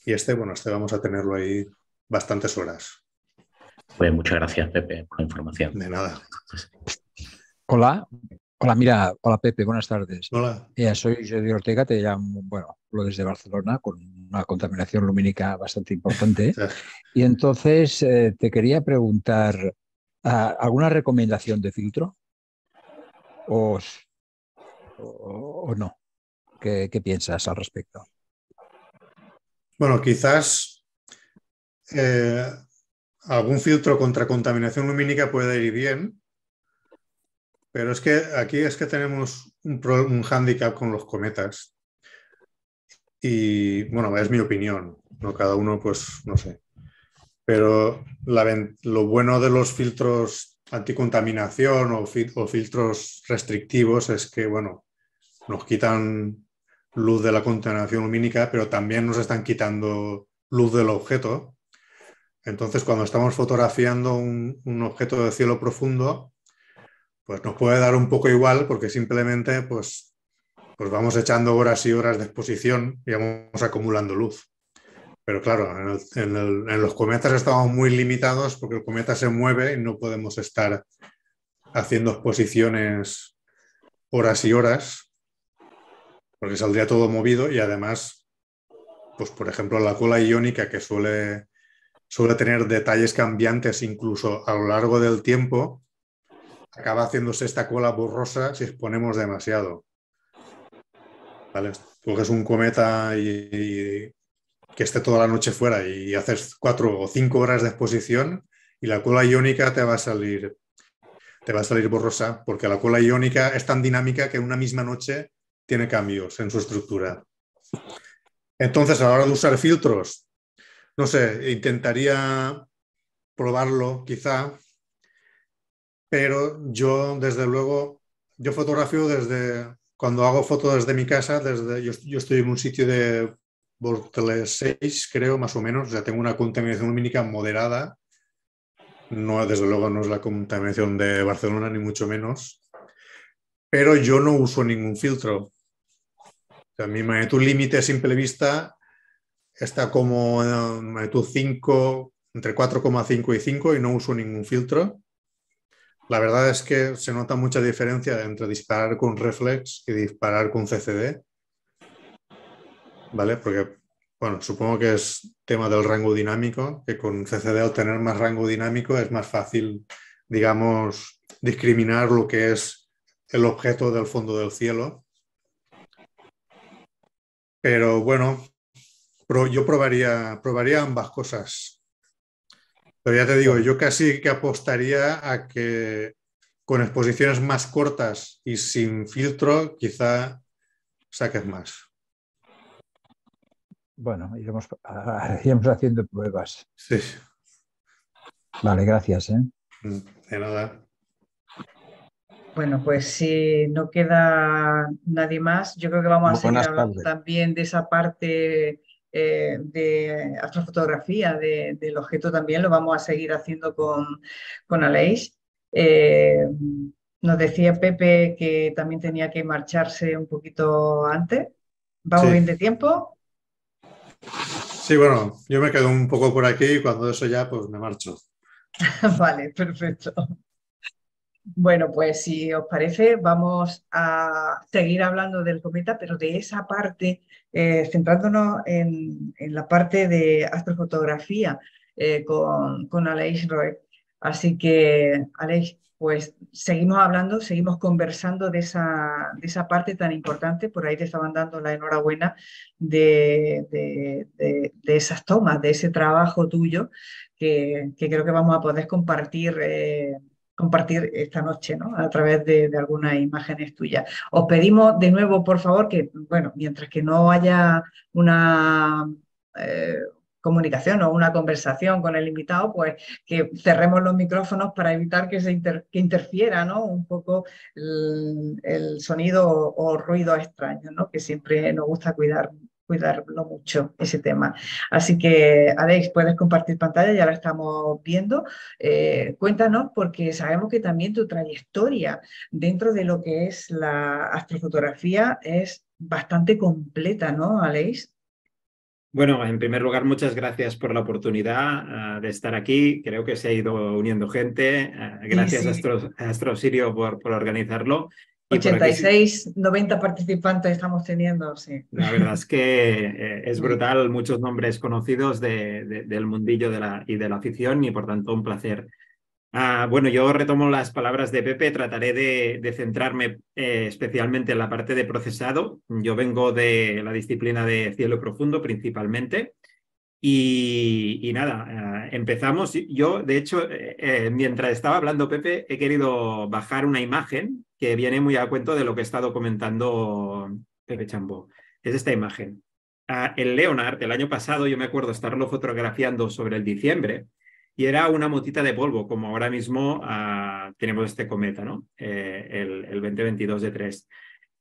Speaker 2: Y este, bueno, este vamos a tenerlo ahí bastantes horas.
Speaker 4: Pues muchas gracias, Pepe, por la
Speaker 2: información.
Speaker 5: De nada. Hola, hola, mira, hola Pepe, buenas tardes. Hola. ya soy Jordi Ortega, te llamo, bueno, lo desde Barcelona, con una contaminación lumínica bastante importante. Y entonces eh, te quería preguntar, ah, ¿alguna recomendación de filtro? o, no? ¿Qué, piensas al respecto? Bueno, quizás
Speaker 2: eh, algún filtro contra contaminación lumínica puede ir bien, pero es que aquí es que tenemos un, hándicap con los cometas. Y bueno, es mi opinión, ¿no? Cada uno, pues, no sé. Pero la, lo bueno de los filtros anticontaminación o, filtros restrictivos es que, bueno, nos quitan luz de la contaminación lumínica, pero también nos están quitando luz del objeto. Entonces, cuando estamos fotografiando un, un objeto de cielo profundo, pues nos puede dar un poco igual porque simplemente pues, pues vamos echando horas y horas de exposición y vamos acumulando luz. Pero claro, en, los cometas estamos muy limitados porque el cometa se mueve y no podemos estar haciendo exposiciones horas y horas porque saldría todo movido y además, pues por ejemplo, la cola iónica que suele, suele tener detalles cambiantes incluso a lo largo del tiempo, acaba haciéndose esta cola borrosa si exponemos demasiado. ¿Vale? es un cometa y que esté toda la noche fuera y haces cuatro o cinco horas de exposición y la cola iónica te va a salir te va a salir borrosa porque la cola iónica es tan dinámica que en una misma noche tiene cambios en su estructura. Entonces, a la hora de usar filtros, no sé, intentaría probarlo quizá, pero yo desde luego, yo fotografio desde, cuando hago fotos desde mi casa, desde, yo estoy en un sitio de Vortex 6, creo, más o menos. ya tengo una contaminación lumínica moderada. No, desde luego no es la contaminación de Barcelona, ni mucho menos. Pero yo no uso ningún filtro. O mi magnitud límite a simple vista está como en magnitud 5, entre 4,5 y 5 y no uso ningún filtro. La verdad es que se nota mucha diferencia entre disparar con reflex y disparar con CCD. ¿vale? Porque, bueno, supongo que es tema del rango dinámico, que con CCD al tener más rango dinámico es más fácil, digamos, discriminar lo que es el objeto del fondo del cielo. Pero bueno, yo probaría, probaría ambas cosas. Pero ya te digo, yo casi que apostaría a que con exposiciones más cortas y sin filtro, quizá saques más.
Speaker 5: Bueno, iremos, haciendo pruebas. Sí. Vale, gracias. ¿eh?
Speaker 1: De nada. Bueno, pues si no queda nadie más, yo creo que vamos a seguir hablando también de esa parte eh, de astrofotografía del objeto también, lo vamos a seguir haciendo con, con Aleix. Eh, nos decía Pepe que también tenía que marcharse un poquito antes. ¿Vamos bien de tiempo?
Speaker 2: Sí, bueno, yo me quedo un poco por aquí y cuando eso ya, pues me marcho.
Speaker 1: vale, perfecto. Bueno, pues si os parece, vamos a seguir hablando del cometa, pero de esa parte, eh, centrándonos en, la parte de astrofotografía eh, con, con Aleix Roy. Así que, Aleix, pues seguimos hablando, seguimos conversando de esa, de esa parte tan importante, por ahí te estaban dando la enhorabuena de, de, esas tomas, de ese trabajo tuyo, que, creo que vamos a poder compartir. Eh, compartir esta noche, ¿no? A través de, algunas imágenes tuyas. Os pedimos de nuevo, por favor, que, bueno, mientras que no haya una, eh, comunicación o una conversación con el invitado, pues que cerremos los micrófonos para evitar que se interfiera ¿no? un poco el, sonido o, ruido extraño, ¿no? que siempre nos gusta cuidarlo mucho ese tema. Así que, Alex, puedes compartir pantalla, ya la estamos viendo. Eh, cuéntanos, porque sabemos que también tu trayectoria dentro de lo que es la astrofotografía es bastante completa, ¿no, Alex?
Speaker 4: Bueno, en primer lugar, muchas gracias por la oportunidad ah, de estar aquí. Creo que se ha ido uniendo gente. Ah, gracias a, Astro, Sirio por, por organizarlo. 86,
Speaker 1: 90 participantes estamos teniendo, sí.
Speaker 4: La verdad es que eh, es brutal, muchos nombres conocidos del mundillo y de la afición y por tanto un placer Ah, bueno, yo retomo las palabras de Pepe, trataré de, centrarme eh, especialmente en la parte de procesado. Yo vengo de la disciplina de cielo profundo principalmente. Y, nada, eh, empezamos. Yo, de hecho, eh, mientras estaba hablando Pepe, he querido bajar una imagen que viene muy a cuento de lo que ha estado comentando Pepe Chambó. Es esta imagen. Ah, el Leonard, el año pasado, yo me acuerdo estarlo fotografiando sobre el diciembre y era una motita de polvo, como ahora mismo ah, tenemos este cometa, ¿no? Eh, el, 2022 de 3.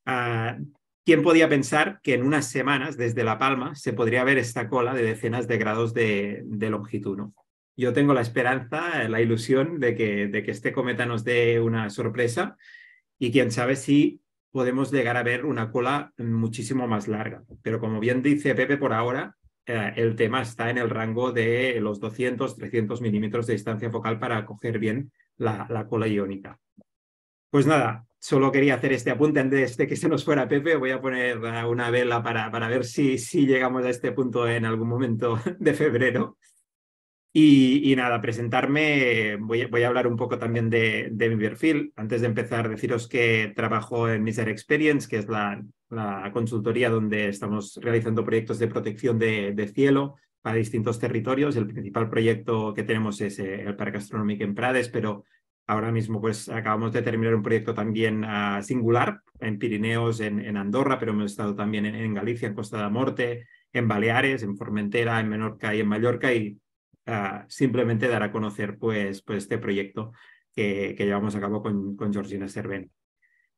Speaker 4: Ah, ¿Quién podía pensar que en unas semanas desde La Palma se podría ver esta cola de decenas de grados de, de longitud? Yo tengo la esperanza, la ilusión de que, de que este cometa nos dé una sorpresa y quién sabe si podemos llegar a ver una cola muchísimo más larga. Pero como bien dice Pepe por ahora, eh, el tema está en el rango de los 200, 300 milímetros de distancia focal para coger bien la, cola iónica. Pues nada, solo quería hacer este apunte antes de que se nos fuera Pepe. Voy a poner una vela para, para ver si, si llegamos a este punto en algún momento de febrero. Y, nada, presentarme, voy, a hablar un poco también de, mi perfil. Antes de empezar, deciros que trabajo en Miser Experience, que es la, consultoría donde estamos realizando proyectos de protección de, cielo para distintos territorios. El principal proyecto que tenemos es eh, el Parque Astronómico en Prades, pero ahora mismo pues acabamos de terminar un proyecto también ah, singular en Pirineos, en, Andorra, pero hemos estado también en, Galicia, en Costa de la Morte, en Baleares, en Formentera, en Menorca y en Mallorca y simplemente dar a conocer pues, pues este proyecto que, llevamos a cabo con, Georgina Serben.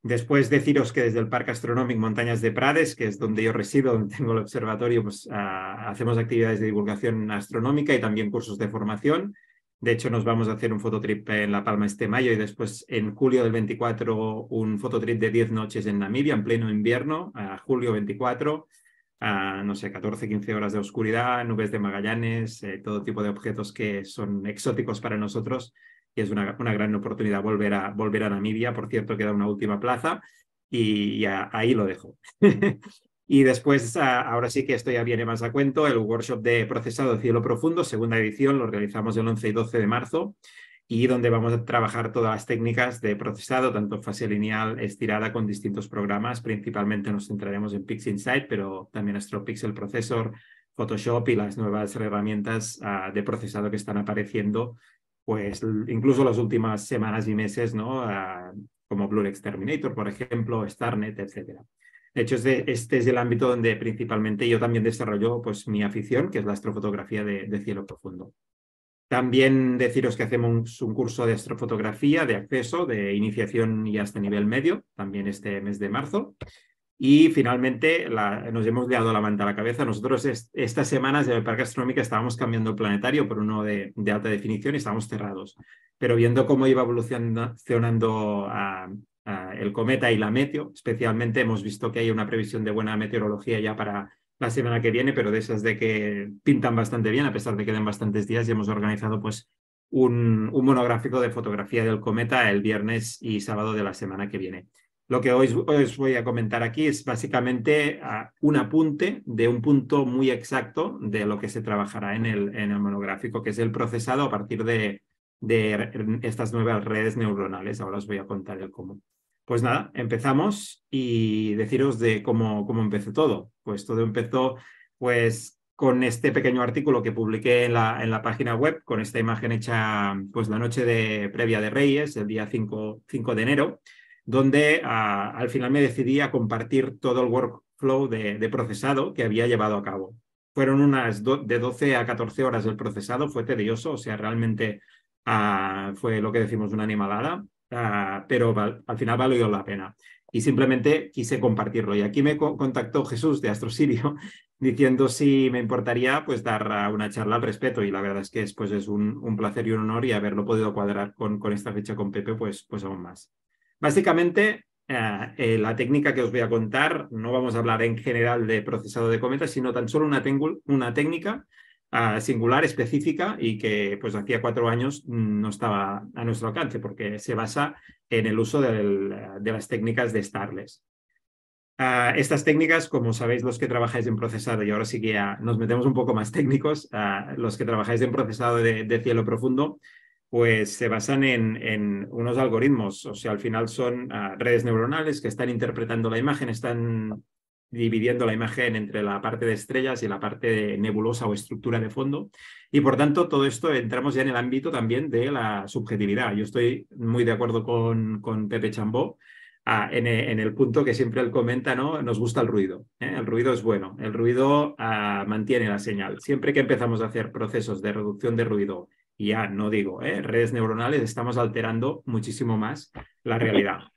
Speaker 4: Después deciros que desde el Parque Astronómico Montañas de Prades, que es donde yo resido, donde tengo el observatorio, pues hacemos actividades de divulgación astronómica y también cursos de formación. De hecho, nos vamos a hacer un fototrip en La Palma este mayo y después en julio del 24 un fototrip de 10 noches en Namibia, en pleno invierno, a julio 24 no sé, 14, 15 horas de oscuridad, nubes de Magallanes, eh, todo tipo de objetos que son exóticos para nosotros. Y es una, gran oportunidad volver a, volver a Namibia. Por cierto, queda una última plaza y, ahí lo dejo. y después, ahora sí que esto ya viene más a cuento, el workshop de procesado de cielo profundo, segunda edición, lo realizamos el 11 y 12 de marzo y donde vamos a trabajar todas las técnicas de procesado, tanto fase lineal estirada con distintos programas. Principalmente nos centraremos en PixInsight, pero también nuestro Pixel Processor, Photoshop y las nuevas herramientas ah, de procesado que están apareciendo, pues incluso las últimas semanas y meses, ¿no? blu ah, como Blur Exterminator, por ejemplo, StarNet, etc. De hecho, este es el ámbito donde principalmente yo también desarrollo pues, mi afición, que es la astrofotografía de cielo profundo. También deciros que hacemos un curso de astrofotografía de acceso, de iniciación y hasta nivel medio, también este mes de marzo. Y finalmente nos hemos dado la manta a la cabeza. Nosotros estas semanas en el Parque Astronómico estábamos cambiando el planetario por uno de, alta definición y estábamos cerrados. Pero viendo cómo iba evolucionando el cometa y la meteo, especialmente hemos visto que hay una previsión de buena meteorología ya para la semana que viene, pero de esas de que pintan bastante bien, a pesar de que queden bastantes días, y hemos organizado pues un, monográfico de fotografía del cometa el viernes y sábado de la semana que viene. Lo que hoy os voy a comentar aquí es básicamente ah, un apunte de un punto muy exacto de lo que se trabajará en el, monográfico, que es el procesado a partir de, de estas nuevas redes neuronales. Ahora os voy a contar el cómo. Pues nada, empezamos y deciros de cómo, cómo empezó todo. Pues todo empezó pues con este pequeño artículo que publiqué en la, en la, página web, con esta imagen hecha pues la noche de previa de Reyes, el día 5, de enero, donde ah, al final me decidí a compartir todo el workflow de, procesado que había llevado a cabo. Fueron unas de 12 a 14 horas del procesado, fue tedioso, o sea, realmente ah, fue lo que decimos una animalada, Ah, pero al final valió la pena. Y simplemente quise compartirlo. Y aquí me contactó Jesús de Astrosirio diciendo si me importaría pues dar ah, una charla al respecto. Y la verdad es que es, pues, es un, placer y un honor y haberlo podido cuadrar con, esta fecha con Pepe, pues, pues aún más. Básicamente, eh, eh, la técnica que os voy a contar, no vamos a hablar en general de procesado de cometas, sino tan solo una técnica Ah, singular, específica y que pues hacía cuatro años no estaba a nuestro alcance porque se basa en el uso de las técnicas de Starless. Ah, estas técnicas, como sabéis los que trabajáis en procesado, y ahora sí que nos metemos un poco más técnicos, ah, los que trabajáis en procesado de, cielo profundo, pues se basan en, unos algoritmos, o sea, al final son redes neuronales que están interpretando la imagen, están dividiendo la imagen entre la parte de estrellas y la parte nebulosa o estructura de fondo. Y por tanto, todo esto entramos ya en el ámbito también de la subjetividad. Yo estoy muy de acuerdo con, con Pepe Chambó. Ah, en, el punto que siempre él comenta, ¿no? Nos gusta el ruido. ¿eh? El ruido es bueno. El ruido ah, mantiene la señal. Siempre que empezamos a hacer procesos de reducción de ruido, ya no digo, ¿eh? redes neuronales, estamos alterando muchísimo más la realidad.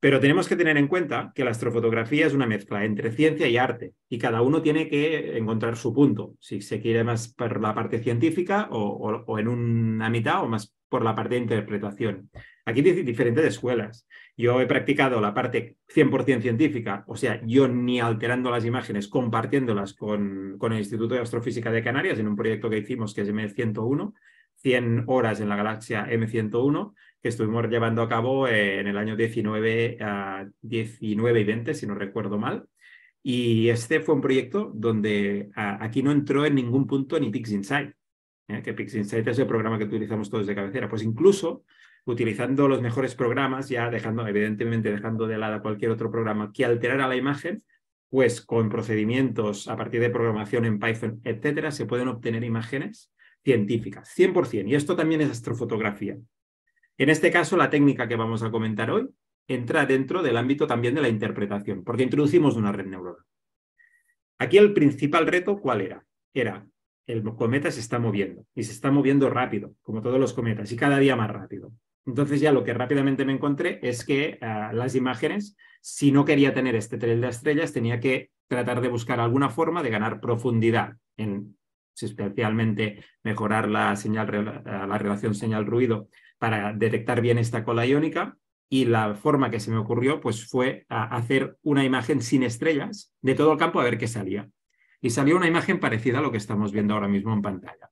Speaker 4: Pero tenemos que tener en cuenta que la astrofotografía es una mezcla entre ciencia y arte y cada uno tiene que encontrar su punto, si se quiere más por la parte científica o, en una mitad o más por la parte de interpretación. Aquí hay diferentes escuelas. Yo he practicado la parte 100% científica, o sea, yo ni alterando las imágenes, compartiéndolas con, con el Instituto de Astrofísica de Canarias en un proyecto que hicimos que es M101, 100 horas en la galaxia M101, que estuvimos llevando a cabo en el año 19, 19 y 20, si no recuerdo mal. Y este fue un proyecto donde aquí no entró en ningún punto ni PixInsight, ¿eh? que PixInsight es el programa que utilizamos todos de cabecera. Pues incluso utilizando los mejores programas, ya dejando, evidentemente, dejando de lado cualquier otro programa que alterara la imagen, pues con procedimientos a partir de programación en Python, etcétera, se pueden obtener imágenes científicas, 100%. Y esto también es astrofotografía. En este caso, la técnica que vamos a comentar hoy entra dentro del ámbito también de la interpretación, porque introducimos una red neuronal. Aquí el principal reto, ¿cuál era? Era, el cometa se está moviendo, y se está moviendo rápido, como todos los cometas, y cada día más rápido. Entonces ya lo que rápidamente me encontré es que ah, las imágenes, si no quería tener este tren de estrellas, tenía que tratar de buscar alguna forma de ganar profundidad, en especialmente mejorar la, señal, la relación señal-ruido para detectar bien esta cola iónica y la forma que se me ocurrió pues, fue hacer una imagen sin estrellas de todo el campo a ver qué salía. Y salió una imagen parecida a lo que estamos viendo ahora mismo en pantalla.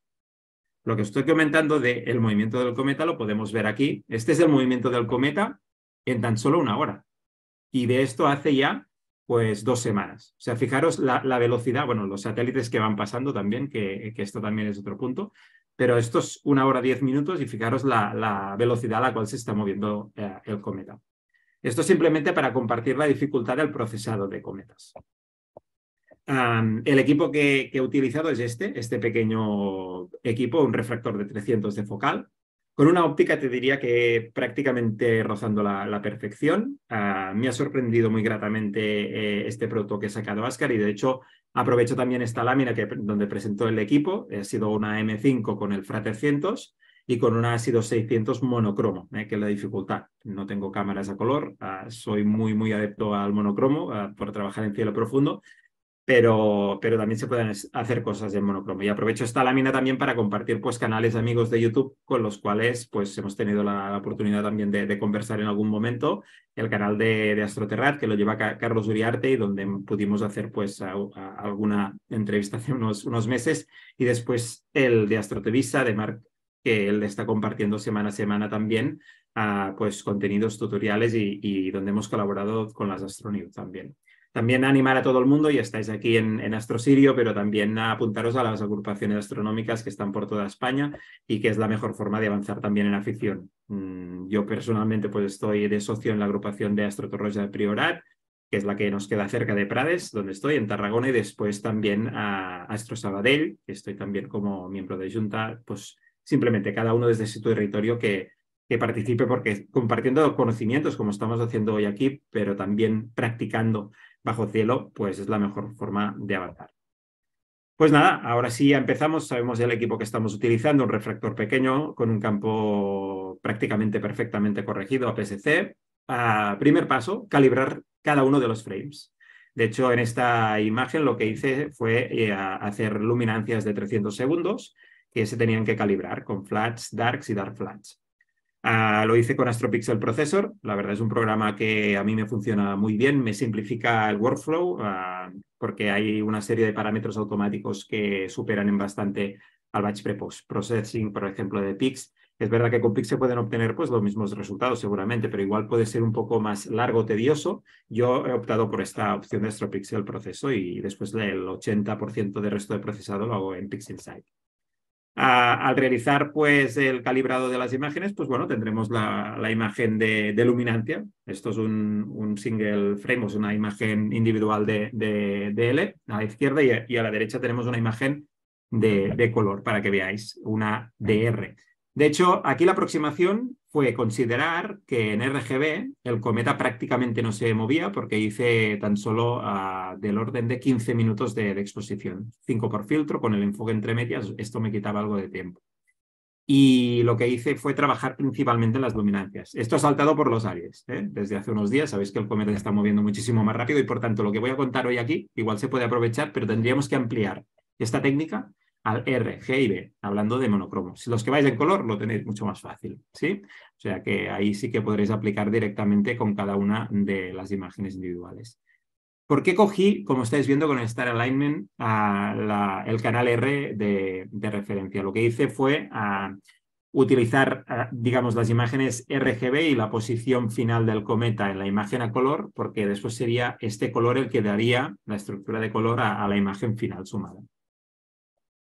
Speaker 4: Lo que estoy comentando del movimiento del cometa lo podemos ver aquí. Este es el movimiento del cometa en tan solo una hora. Y de esto hace ya pues dos semanas. O sea, fijaros la, velocidad, bueno, los satélites que van pasando también, que, esto también es otro punto, pero esto es una hora diez minutos y fijaros la, velocidad a la cual se está moviendo eh, el cometa. Esto simplemente para compartir la dificultad del procesado de cometas. el equipo que, he utilizado es este, este pequeño equipo, un refractor de 300 de focal, con una óptica te diría que prácticamente rozando la, perfección. Ah, me ha sorprendido muy gratamente eh, este producto que ha sacado Ascar y de hecho Aprovecho también esta lámina que, donde presentó el equipo, ha sido una M5 con el FRA 300 y con una ha sido 600 monocromo, eh, que es la dificultad. No tengo cámaras a color, ah, soy muy, muy adepto al monocromo ah, por trabajar en cielo profundo pero, también se pueden hacer cosas en monocromo. Y aprovecho esta lámina también para compartir pues, canales amigos de YouTube con los cuales pues, hemos tenido la, oportunidad también de, conversar en algún momento. El canal de, de Astroterrat, que lo lleva Carlos Uriarte y donde pudimos hacer pues, alguna entrevista hace unos, meses. Y después el de Astrotevisa, de Marc, que él está compartiendo semana a semana también, ah, pues, contenidos tutoriales y, y donde hemos colaborado con las Astronews también. También animar a todo el mundo, y estáis aquí en, Astro Astrosirio, pero también apuntaros a las agrupaciones astronómicas que están por toda España y que es la mejor forma de avanzar también en afición. Mm, yo personalmente pues estoy de socio en la agrupación de Astrotorroja de Priorat, que es la que nos queda cerca de Prades, donde estoy, en Tarragona, y después también a Astro Sabadell, que estoy también como miembro de Junta, pues simplemente cada uno desde su territorio que, que participe, porque compartiendo conocimientos, como estamos haciendo hoy aquí, pero también practicando bajo cielo, pues es la mejor forma de avanzar. Pues nada, ahora sí ya empezamos. Sabemos el equipo que estamos utilizando, un refractor pequeño con un campo prácticamente perfectamente corregido a PSC. primer paso, calibrar cada uno de los frames. De hecho, en esta imagen lo que hice fue eh, hacer luminancias de 300 segundos que se tenían que calibrar con flats, darks y dark flats. Ah, lo hice con AstroPixel Processor. La verdad es un programa que a mí me funciona muy bien, me simplifica el workflow ah, porque hay una serie de parámetros automáticos que superan en bastante al batch pre processing, por ejemplo, de PIX. Es verdad que con PIX se pueden obtener pues, los mismos resultados seguramente, pero igual puede ser un poco más largo, tedioso. Yo he optado por esta opción de AstroPixel Processor y después del 80% del resto de procesado lo hago en PixInsight. Ah, al realizar pues el calibrado de las imágenes, pues bueno, tendremos la, imagen de, luminancia. Esto es un, single frame, es una imagen individual de, de, de L a la izquierda y a, y a, la derecha tenemos una imagen de, color para que veáis, una DR. De hecho, aquí la aproximación fue considerar que en RGB el cometa prácticamente no se movía porque hice tan solo ah, del orden de 15 minutos de, exposición, 5 por filtro, con el enfoque entre medias, esto me quitaba algo de tiempo. Y lo que hice fue trabajar principalmente en las luminancias. Esto ha saltado por los aires, ¿eh? Desde hace unos días sabéis que el cometa se está moviendo muchísimo más rápido y por tanto lo que voy a contar hoy aquí igual se puede aprovechar, pero tendríamos que ampliar esta técnica al R, G B, hablando de monocromos. Si los que vais en color lo tenéis mucho más fácil, ¿sí? O sea que ahí sí que podréis aplicar directamente con cada una de las imágenes individuales. ¿Por qué cogí, como estáis viendo con el Star Alignment, el canal R de, referencia? Lo que hice fue ah, utilizar, ah, digamos, las imágenes RGB y la posición final del cometa en la imagen a color, porque después sería este color el que daría la estructura de color a la imagen final sumada.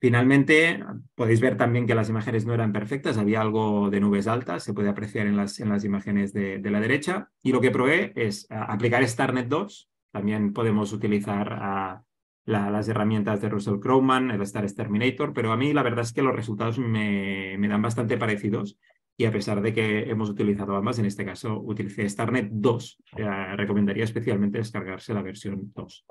Speaker 4: Finalmente, podéis ver también que las imágenes no eran perfectas, había algo de nubes altas, se puede apreciar en las, en las imágenes de, la derecha. Y lo que probé es aplicar StarNet 2, también podemos utilizar las herramientas de Russell Crowman, el Star Exterminator, pero a mí la verdad es que los resultados me, dan bastante parecidos y a pesar de que hemos utilizado ambas, en este caso utilicé StarNet 2, eh, recomendaría especialmente descargarse la versión 2.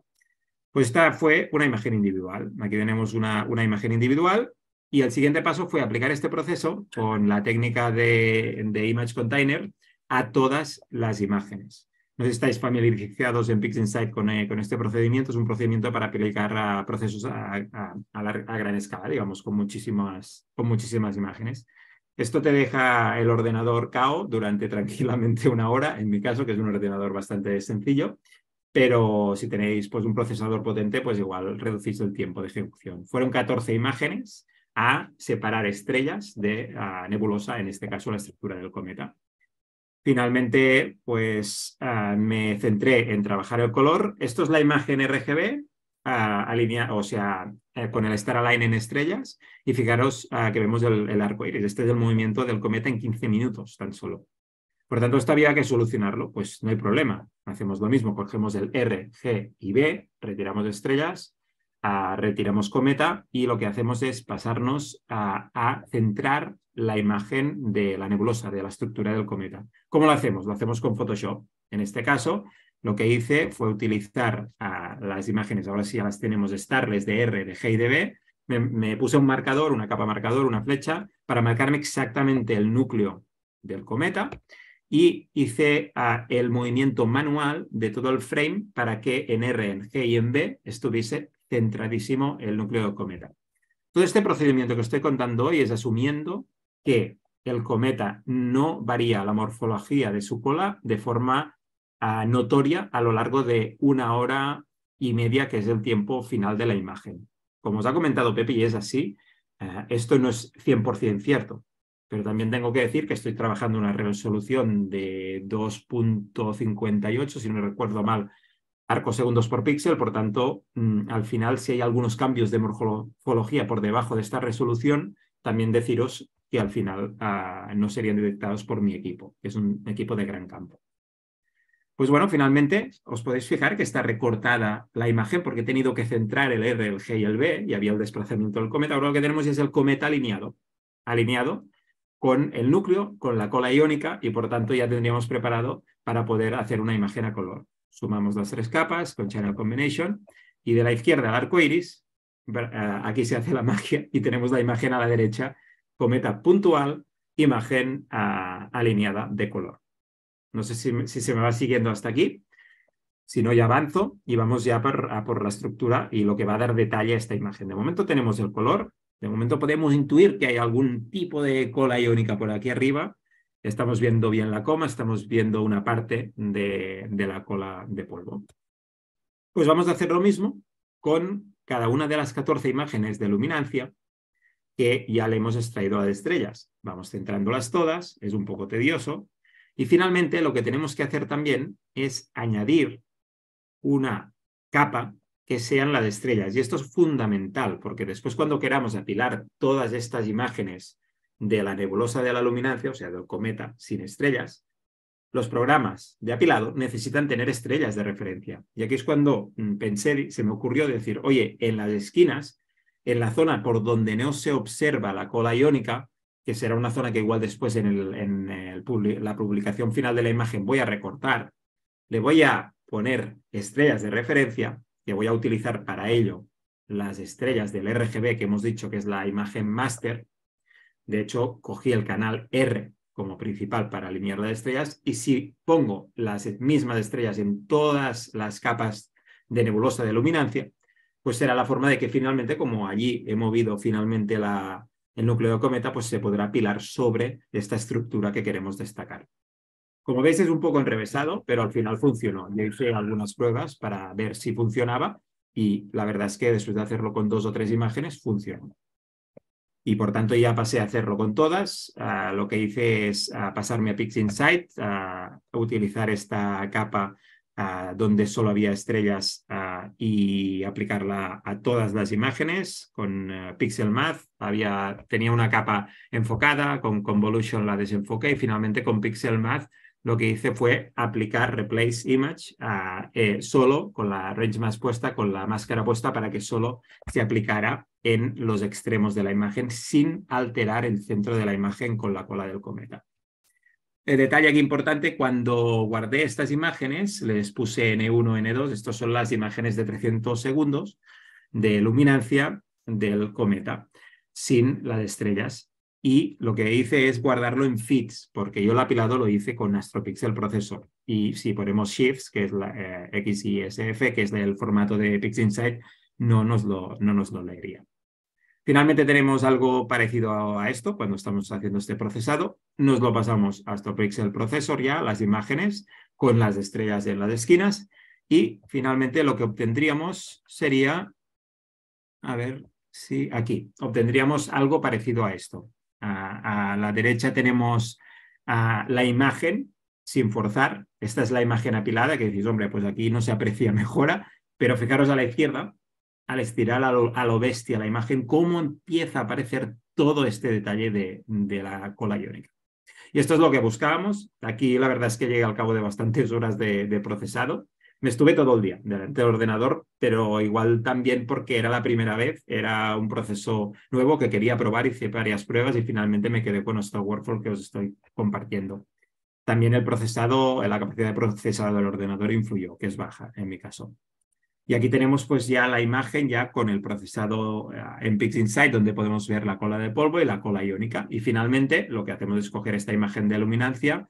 Speaker 4: Pues esta fue una imagen individual. Aquí tenemos una, imagen individual y el siguiente paso fue aplicar este proceso con la técnica de, Image Container a todas las imágenes. No sé si estáis familiarizados en PixInsight con, eh, con este procedimiento. Es un procedimiento para aplicar procesos a, gran escala, digamos, con muchísimas, con muchísimas imágenes. Esto te deja el ordenador CAO durante tranquilamente una hora, en mi caso, que es un ordenador bastante sencillo, pero si tenéis pues, un procesador potente, pues igual reducís el tiempo de ejecución. Fueron 14 imágenes a separar estrellas de nebulosa, en este caso la estructura del cometa. Finalmente, pues ah, me centré en trabajar el color. Esto es la imagen RGB, ah, o sea, eh, con el Star Align en estrellas. Y fijaros ah, que vemos el, el arco iris. Este es el movimiento del cometa en 15 minutos tan solo. Por tanto, esto había que solucionarlo. Pues no hay problema. Hacemos lo mismo, cogemos el R, G y B, retiramos estrellas, ah, retiramos cometa y lo que hacemos es pasarnos a, centrar la imagen de la nebulosa, de la estructura del cometa. ¿Cómo lo hacemos? Lo hacemos con Photoshop. En este caso, lo que hice fue utilizar ah, las imágenes, ahora sí ya las tenemos de de R, de G y de B, me puse un marcador, una capa marcador, una flecha, para marcarme exactamente el núcleo del cometa y hice el movimiento manual de todo el frame para que en R, en G y en B estuviese centradísimo el núcleo del cometa. Todo este procedimiento que estoy contando hoy es asumiendo que el cometa no varía la morfología de su cola de forma ah, notoria a lo largo de una hora y media, que es el tiempo final de la imagen. Como os ha comentado Pepe, y es así, ah, esto no es 100% cierto. Pero también tengo que decir que estoy trabajando una resolución de 2.58, si no recuerdo mal, arcosegundos por píxel. Por tanto, mm, al final, si hay algunos cambios de morfología por debajo de esta resolución, también deciros que al final ah, no serían detectados por mi equipo, que es un equipo de gran campo. Pues bueno, finalmente os podéis fijar que está recortada la imagen porque he tenido que centrar el R, el G y el B y había el desplazamiento del cometa. Ahora lo que tenemos es el cometa alineado. Alineado con el núcleo, con la cola iónica y por tanto ya tendríamos preparado para poder hacer una imagen a color. Sumamos las tres capas con channel combination y de la izquierda el arco iris, eh, aquí se hace la magia y tenemos la imagen a la derecha, cometa puntual, imagen ah, alineada de color. No sé si, se me va siguiendo hasta aquí. Si no, ya avanzo y vamos ya por, por la estructura y lo que va a dar detalle a esta imagen. De momento tenemos el color, de momento podemos intuir que hay algún tipo de cola iónica por aquí arriba. Estamos viendo bien la coma, estamos viendo una parte de, la cola de polvo. Pues vamos a hacer lo mismo con cada una de las 14 imágenes de luminancia que ya le hemos extraído a las estrellas. Vamos centrándolas todas, es un poco tedioso. Y finalmente lo que tenemos que hacer también es añadir una capa que sean las estrellas. Y esto es fundamental, porque después cuando queramos apilar todas estas imágenes de la nebulosa de la luminancia, o sea, del cometa sin estrellas, los programas de apilado necesitan tener estrellas de referencia. Y aquí es cuando mm, pensé, se me ocurrió decir, oye, en las esquinas, en la zona por donde no se observa la cola iónica, que será una zona que igual después en, el, la publicación final de la imagen voy a recortar, le voy a poner estrellas de referencia que voy a utilizar para ello las estrellas del RGB que hemos dicho que es la imagen master. De hecho, cogí el canal R como principal para alinear las estrellas y si pongo las mismas estrellas en todas las capas de nebulosa de luminancia, pues será la forma de que finalmente, como allí he movido finalmente la, el núcleo de cometa, pues se podrá pilar sobre esta estructura que queremos destacar. Como veis es un poco enrevesado, pero al final funcionó. Yo hice algunas pruebas para ver si funcionaba y la verdad es que después de hacerlo con dos o tres imágenes, funcionó. Y por tanto ya pasé a hacerlo con todas. Ah, lo que hice es ah, pasarme a PixInsight, ah, a utilizar esta capa donde solo había estrellas y aplicarla a todas las imágenes. Con Pixel había, tenía una capa enfocada, con Convolution la desenfoqué y finalmente con PixelMath, Math lo que hice fue aplicar replace image eh, solo con la range más puesta, con la máscara puesta para que solo se aplicara en los extremos de la imagen sin alterar el centro de la imagen con la cola del cometa. El detalle aquí importante, cuando guardé estas imágenes, les puse N1, N2, estas son las imágenes de 300 segundos de luminancia del cometa sin la de estrellas y lo que hice es guardarlo en fits, porque yo el apilado lo hice con AstroPixel Processor. Y si ponemos shifts, que es la eh, XISF, que es del formato de PixInsight, no nos lo, no nos lo leería. Finalmente tenemos algo parecido a esto cuando estamos haciendo este procesado. Nos lo pasamos a AstroPixel Processor ya, las imágenes, con las estrellas en las esquinas. Y finalmente lo que obtendríamos sería, a ver, si aquí, obtendríamos algo parecido a esto. A, la derecha tenemos la imagen sin forzar. Esta es la imagen apilada que decís, hombre, pues aquí no se aprecia mejora, pero fijaros a la izquierda, al estirar a lo, a bestia la imagen, cómo empieza a aparecer todo este detalle de, la cola iónica. Y esto es lo que buscábamos. Aquí la verdad es que llega al cabo de bastantes horas de procesado me estuve todo el día delante del ordenador, pero igual también porque era la primera vez, era un proceso nuevo que quería probar, hice varias pruebas y finalmente me quedé con este workflow que os estoy compartiendo. También el procesado, la capacidad de procesado del ordenador influyó, que es baja en mi caso. Y aquí tenemos pues ya la imagen ya con el procesado eh, en PixInsight donde podemos ver la cola de polvo y la cola iónica. Y finalmente lo que hacemos es coger esta imagen de luminancia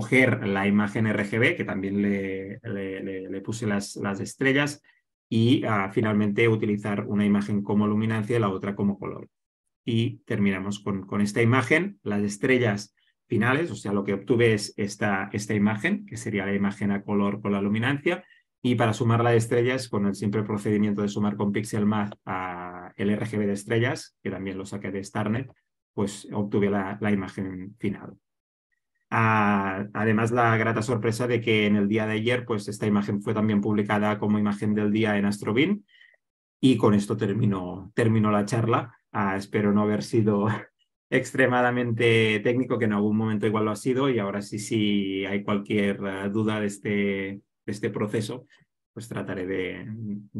Speaker 4: coger la imagen RGB, que también le, le, puse las, las, estrellas, y ah, finalmente utilizar una imagen como luminancia y la otra como color. Y terminamos con, esta imagen, las estrellas finales, o sea, lo que obtuve es esta, esta imagen, que sería la imagen a color con la luminancia, y para sumar las estrellas, con el simple procedimiento de sumar con pixel PixelMath a el RGB de estrellas, que también lo saqué de Starnet, pues obtuve la imagen final. Ah, además, la grata sorpresa de que en el día de ayer, pues esta imagen fue también publicada como imagen del día en Astrobin. Y con esto termino, la charla. Ah, espero no haber sido extremadamente técnico, que en algún momento igual lo ha sido. Y ahora sí, si hay cualquier ah, duda de este, este proceso, pues trataré de,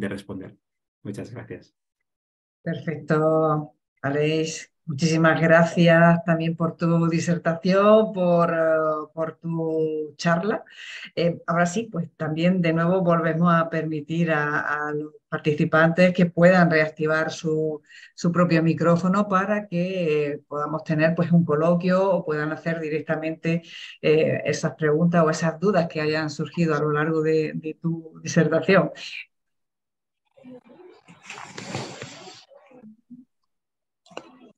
Speaker 4: responder. Muchas gracias.
Speaker 1: Perfecto, Alex Muchísimas gracias también por tu disertación, por, eh, tu charla. Eh, ahora sí, pues también de nuevo volvemos a permitir a, los participantes que puedan reactivar su, propio micrófono para que eh, podamos tener pues un coloquio o puedan hacer directamente esas preguntas o esas dudas que hayan surgido a lo largo de, de tu disertación.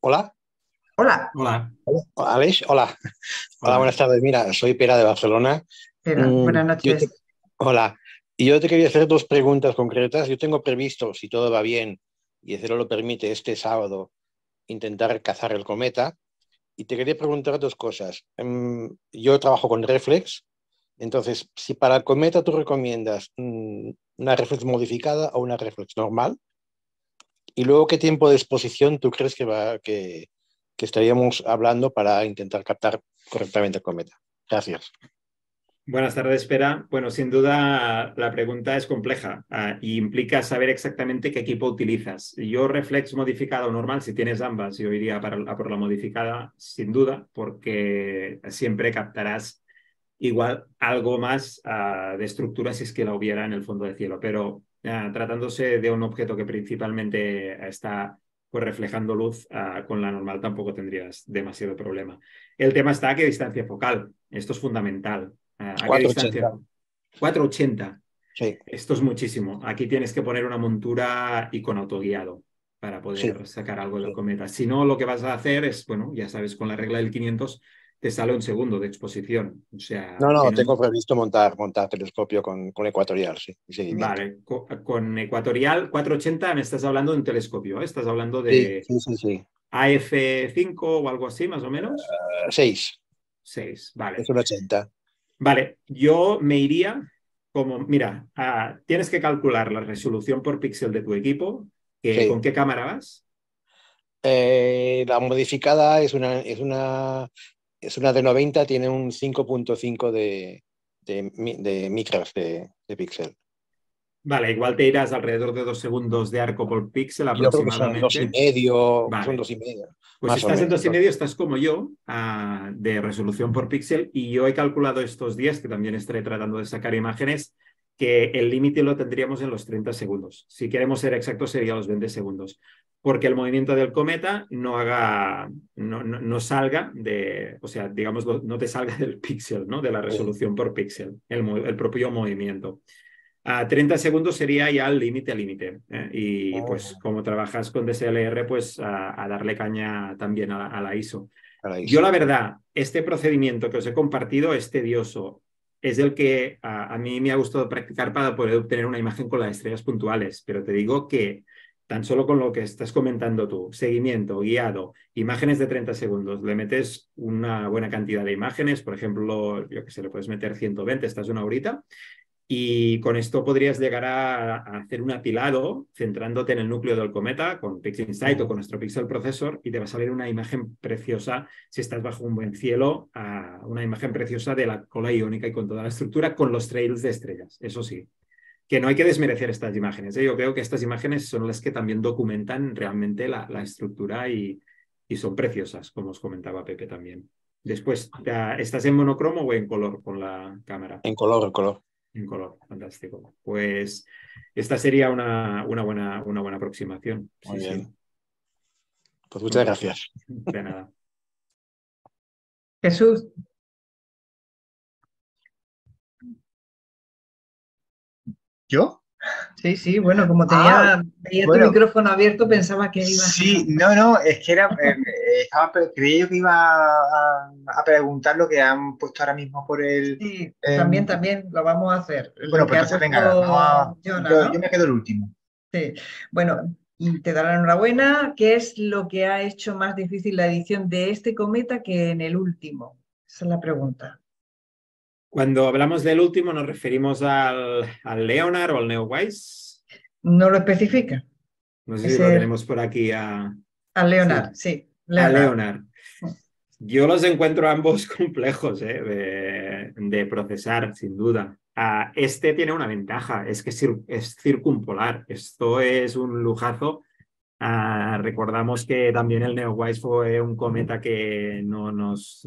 Speaker 5: Hola. Hola. Hola. hola. Hola, buenas tardes. Mira, soy Pera de Barcelona.
Speaker 3: Mm, buenas noches.
Speaker 4: Hola. Y yo te quería hacer dos preguntas concretas. Yo tengo previsto, si todo va bien y el cielo lo permite, este sábado intentar cazar
Speaker 2: el cometa. Y te quería preguntar dos cosas. Em, yo trabajo con reflex, entonces, si para el cometa tú recomiendas mm, una reflex modificada o una reflex normal, ¿Y luego qué tiempo de exposición tú crees que, va, que, estaríamos hablando para intentar captar correctamente el cometa? Gracias.
Speaker 4: Buenas tardes, Espera. Bueno, sin duda la pregunta es compleja ah, y implica saber exactamente qué equipo utilizas. Yo reflex modificado o normal, si tienes ambas, yo iría por la modificada, sin duda, porque siempre captarás igual algo más ah, de estructura si es que la hubiera en el fondo del cielo. Pero Ah, tratándose de un objeto que principalmente está pues, reflejando luz, ah, con la normal tampoco tendrías demasiado problema. El tema está a qué distancia focal. Esto es fundamental.
Speaker 3: Ah, ¿A 480. distancia?
Speaker 4: 480. Sí. Esto es muchísimo. Aquí tienes que poner una montura y con autoguiado para poder sacar algo del cometa. Si no, lo que vas a hacer es, bueno, ya sabes, con la regla del 500 te sale un segundo de exposición. O sea, no, no, tengo previsto montar, montar telescopio con, con ecuatorial, sí. vale, con, ecuatorial 480 me estás hablando de un telescopio, ¿eh? estás hablando de AF5 o algo así, más o menos. 6. Eh, 6, vale. Es un 80. Vale, yo me iría como, mira, tienes que calcular la resolución por píxel de tu equipo, ¿con qué cámara vas? Eh, la modificada es una, es una es una de 90, tiene un 5.5 de,
Speaker 2: de, de micras de, píxel.
Speaker 4: Vale, igual te irás alrededor de dos segundos de arco por píxel aproximadamente. dos y medio, dos y medio. Pues si estás en dos y medio, estás como yo, ah, de resolución por píxel, y yo he calculado estos días, que también estaré tratando de sacar imágenes, que el límite lo tendríamos en los 30 segundos. Si queremos ser exactos, sería los 20 segundos, porque el movimiento del cometa no haga, no, no, salga de, o sea, digamos, no te salga del píxel, ¿no? De la resolución por píxel, el, propio movimiento. A 30 segundos sería ya el límite límite. ¿eh? Y pues ah. como trabajas con DSLR, pues a, darle caña también a la ISO. Yo la verdad, este procedimiento que os he compartido es tedioso es el que a, mí me ha gustado practicar para poder obtener una imagen con las estrellas puntuales, pero te digo que tan solo con lo que estás comentando tú, seguimiento, guiado, imágenes de 30 segundos, le metes una buena cantidad de imágenes, por ejemplo, yo que sé, le puedes meter 120, estás una horita, y con esto podrías llegar a, hacer un apilado centrándote en el núcleo del cometa con PixInsight o con nuestro Pixel Processor y te va a salir una imagen preciosa, si estás bajo un buen cielo, una imagen preciosa de la cola iónica y con toda la estructura, con los trails de estrellas, eso sí. Que no hay que desmerecer estas imágenes. ¿eh? Yo creo que estas imágenes son las que también documentan realmente la, estructura y, y son preciosas, como os comentaba Pepe también. Después, ¿estás en monocromo o en color con la cámara? En color, en color en color, fantástico. Pues esta sería una,
Speaker 3: una, buena, una buena aproximación. Muy bien. Pues muchas gracias. De nada. Jesús. ¿Yo? Sí, sí, bueno, como ah, tenía, el
Speaker 1: micrófono abierto, pensaba que iba.
Speaker 3: Sí, no, no, es que era, eh, eh,
Speaker 5: yo que iba a, preguntar lo que han puesto ahora mismo por el. Sí,
Speaker 1: em, también, también lo vamos a hacer. Bueno, pues venga, yo, me quedo el último. Sí, bueno, te darán la enhorabuena, ¿Qué es lo que ha hecho más difícil la edición de este cometa que en el último? Esa es la pregunta. Cuando
Speaker 4: hablamos del último, ¿nos referimos al, Leonard o al Neowise?
Speaker 1: No lo especifica.
Speaker 4: No sé si lo tenemos por aquí. A,
Speaker 1: a Leonard, sí. Al
Speaker 4: Leonard. Yo los encuentro ambos complejos ¿eh? de, procesar, sin duda. Ah, este tiene una ventaja, es que es circumpolar. Esto es un lujazo. Ah, recordamos que también el Neowise fue un cometa que no nos,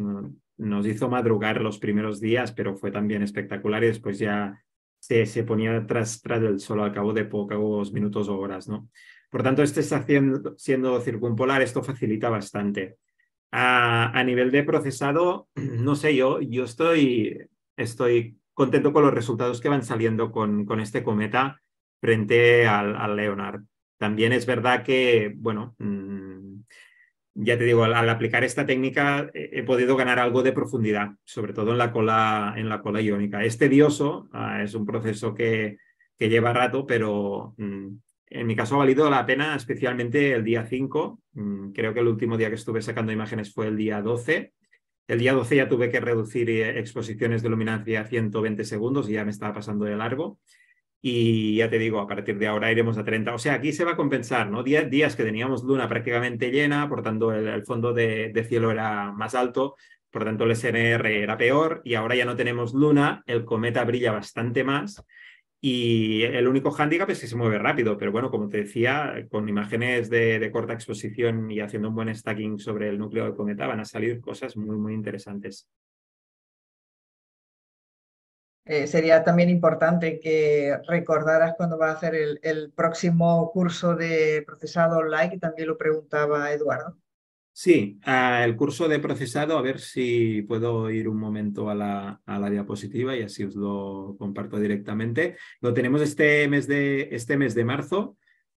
Speaker 4: nos hizo madrugar los primeros días, pero fue también espectacular y después ya se, se ponía tras, tras el sol al cabo de pocos minutos o horas, ¿no? Por tanto, este está siendo, siendo circumpolar, esto facilita bastante. A, nivel de procesado, no sé, yo, yo estoy, estoy contento con los resultados que van saliendo con, con este cometa frente al, Leonard. También es verdad que, bueno, mm, ya te digo, al, aplicar esta técnica eh, he, podido ganar algo de profundidad, sobre todo en la cola, en la cola iónica. Es tedioso, ah, es un proceso que, que lleva rato, pero mm, en mi caso ha valido la pena, especialmente el día 5. Mm, creo que el último día que estuve sacando imágenes fue el día 12. El día 12 ya tuve que reducir eh, exposiciones de luminancia a 120 segundos y ya me estaba pasando de largo y ya te digo, a partir de ahora iremos a 30. O sea, aquí se va a compensar, ¿no? 10 días que teníamos luna prácticamente llena, por tanto el, fondo de, cielo era más alto, por tanto el SNR era peor y ahora ya no tenemos luna, el cometa brilla bastante más y el único hándicap es que se mueve rápido, pero bueno, como te decía, con imágenes de, de corta exposición y haciendo un buen stacking sobre el núcleo del cometa van a salir cosas muy, muy interesantes.
Speaker 1: Eh, sería también importante que recordaras cuando va a hacer el, próximo curso de procesado online, que también lo preguntaba Eduardo.
Speaker 3: Sí,
Speaker 4: ah, el curso de procesado, a ver si puedo ir un momento a la, diapositiva y así os lo comparto directamente. Lo tenemos este mes de, este mes de marzo.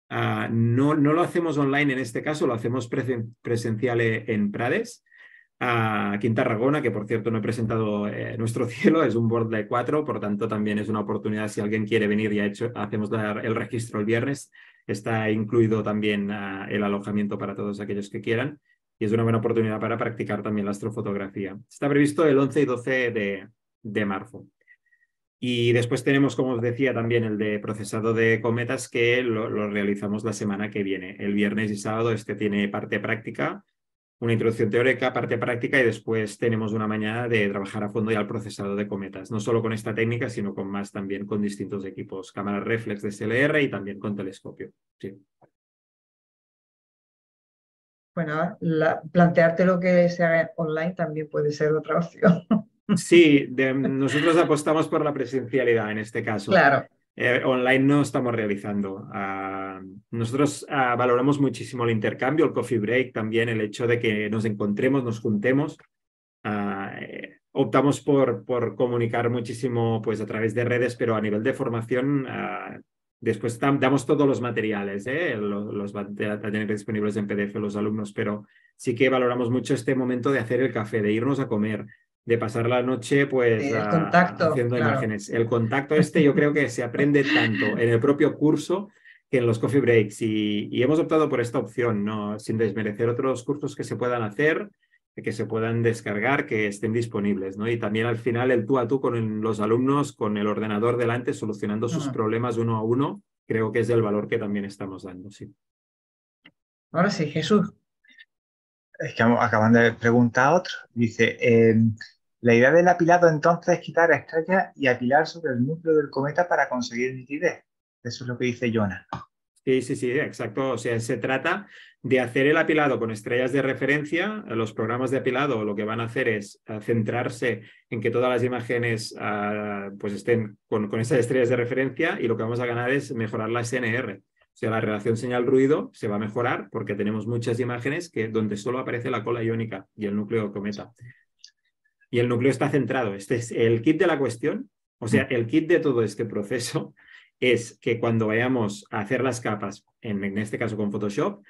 Speaker 4: Ah, no, lo hacemos online en este caso, lo hacemos presencial eh, en Prades a en que por cierto no he presentado eh, Nuestro Cielo, es un board de cuatro, por tanto también es una oportunidad si alguien quiere venir, ya hecho, hacemos dar el registro el viernes, está incluido también ah, el alojamiento para todos aquellos que quieran y es una buena oportunidad para practicar también la astrofotografía. Está previsto el 11 y 12 de, de marzo. Y después tenemos, como os decía, también el de procesado de cometas que lo, realizamos la semana que viene, el viernes y sábado. Este tiene parte práctica una introducción teórica, parte práctica y después tenemos una mañana de trabajar a fondo ya el procesado de cometas, no solo con esta técnica, sino con más también con distintos equipos, cámaras reflex de SLR y también con telescopio.
Speaker 1: Bueno, plantearte lo que se haga online también puede ser otra opción.
Speaker 3: Sí, nosotros
Speaker 4: apostamos por la presencialidad en este caso. Claro. Eh, online no estamos realizando. Ah, nosotros ah, valoramos muchísimo el intercambio, el coffee break, también el hecho de que nos encontremos, nos juntemos. Ah, eh, optamos por, comunicar muchísimo pues, a través de redes, pero a nivel de formación, después damos todos los materiales, ¿eh? los, los van a tener disponibles en PDF los alumnos, pero sí que valoramos mucho este momento de hacer el café, de irnos a comer, de pasar la noche pues haciendo imágenes. El contacto este yo creo que se aprende tanto en el propio curso que en los coffee breaks y, y hemos optado por esta opción, ¿no? sin desmerecer otros cursos que se puedan hacer, que se puedan descargar, que estén disponibles. ¿no? Y también al final el tú a tú con los alumnos, con el ordenador delante, solucionando sus problemas uno a uno, creo que es el valor que también estamos dando. Sí.
Speaker 1: Ahora sí, Jesús, es
Speaker 4: que
Speaker 5: acaban de preguntar a otro. Dice, em, la idea del apilado entonces es quitar estrellas y apilar sobre el núcleo del cometa para conseguir nitidez. Eso es lo que dice Jonah.
Speaker 4: Sí, sí, sí, exacto. O sea, se trata de hacer el apilado con estrellas de referencia. Los programas de apilado lo que van a hacer es centrarse en que todas las imágenes ah, pues estén con, con esas estrellas de referencia y lo que vamos a ganar es mejorar la SNR sea, la relación señal-ruido se va a mejorar porque tenemos muchas imágenes que, donde solo aparece la cola iónica y el núcleo cometa. Y el núcleo está centrado. Este es el kit de la cuestión. O sea, el kit de todo este proceso es que cuando vayamos a hacer las capas, en, este caso con Photoshop,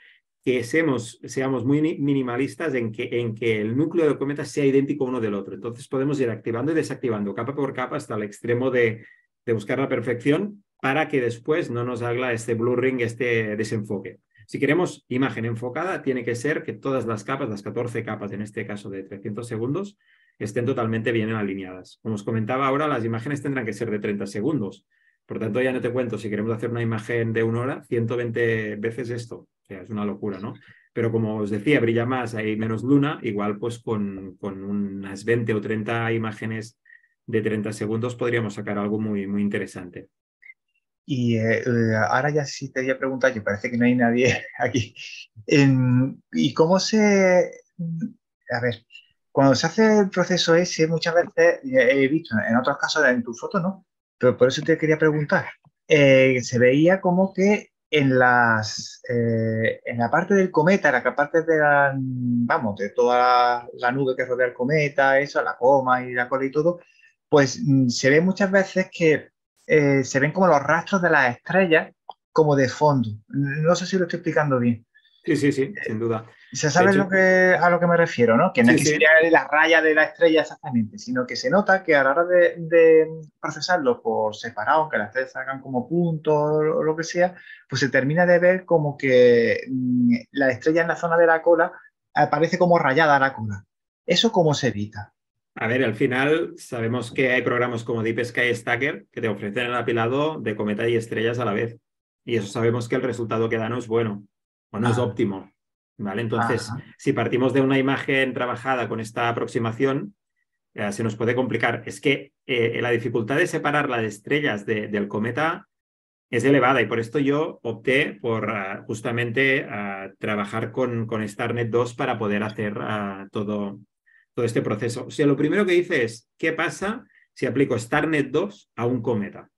Speaker 4: que seamos, seamos muy minimalistas en que, en que el núcleo de cometa sea idéntico uno del otro. Entonces podemos ir activando y desactivando capa por capa hasta el extremo de, de buscar la perfección para que después no nos haga este blurring, este desenfoque. Si queremos imagen enfocada, tiene que ser que todas las capas, las 14 capas en este caso de 300 segundos, estén totalmente bien alineadas. Como os comentaba ahora, las imágenes tendrán que ser de 30 segundos. Por tanto, ya no te cuento, si queremos hacer una imagen de una hora, 120 veces esto. O sea, es una locura, ¿no? Pero como os decía, brilla más, hay menos luna, igual pues con, con unas 20 o 30 imágenes de 30 segundos podríamos sacar algo muy, muy interesante.
Speaker 5: Y eh, eh, ahora ya sí te voy a preguntar, que parece que no hay nadie aquí. Em, ¿Y cómo se... A ver, cuando se hace el proceso ese, muchas veces eh, he visto, en otros casos en tu foto, ¿no? Pero por eso te quería preguntar. se veía como que en las en la parte del cometa, en la parte de la, vamos, de toda la, nube que rodea el cometa, eso, la coma y la cola y todo, pues mm, se ve muchas veces que eh, se ven como los rastros de las estrellas como de fondo. No sé si lo estoy explicando bien. Sí, sí, sí, eh, sin duda. Se sabe lo que, a lo que me refiero, ¿no? Que no es la raya de la estrella exactamente, sino que se nota que a la hora de, procesarlo por separado, que las estrellas salgan como puntos o lo que sea, pues se termina de ver como que mm, la estrella en la zona de la cola aparece como rayada a la cola. ¿Eso cómo se evita?
Speaker 4: A ver, al final sabemos que hay programas como Deep Sky Stacker que te ofrecen el apilado de cometa y estrellas a la vez. Y eso sabemos que el resultado que dan es bueno o no es ah. óptimo. ¿vale? Entonces, si partimos de una imagen trabajada con esta aproximación, eh, se nos puede complicar. Es que eh, la dificultad de separar de estrellas del cometa es elevada y por esto yo opté por ah, justamente ah, trabajar con, con StarNet 2 para poder hacer todo, este proceso. O sea, lo primero que dice es, ¿qué pasa si aplico StarNet 2 a un cometa?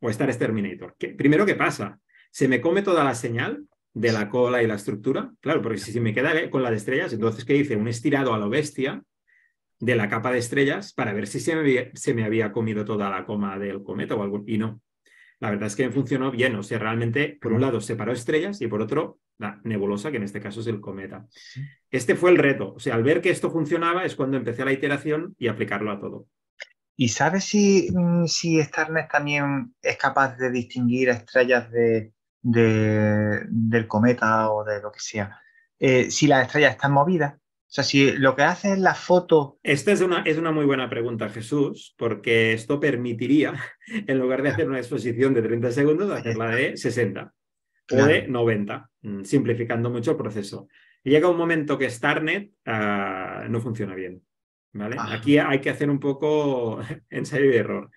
Speaker 4: O Star Exterminator. ¿Qué, primero, ¿qué pasa? ¿Se me come toda la señal de la cola y la estructura? Claro, porque si, me queda eh, con la de estrellas, entonces, ¿qué dice? Un estirado a la bestia de la capa de estrellas para ver si se me, se me había comido toda la coma del cometa o algo, y no la verdad es que funcionó bien. O sea, realmente, por un lado, separó estrellas y por otro, la nebulosa, que en este caso es el cometa. Este fue el reto. O sea, al ver que esto funcionaba es cuando empecé la iteración y aplicarlo a todo. ¿Y sabes
Speaker 5: si, mm, si Starnet también es capaz de distinguir estrellas del cometa o de lo que sea? Eh, si las estrellas están movidas
Speaker 4: o sea, si lo que hace es la foto. Esta es una, es una muy buena pregunta, Jesús, porque esto permitiría, en lugar de hacer una exposición de 30 segundos, hacerla de 60 o de 90, mm, simplificando mucho el proceso. llega un momento que Starnet ah, no funciona bien. ¿vale? Ah. Aquí hay que hacer un poco ensayo y error.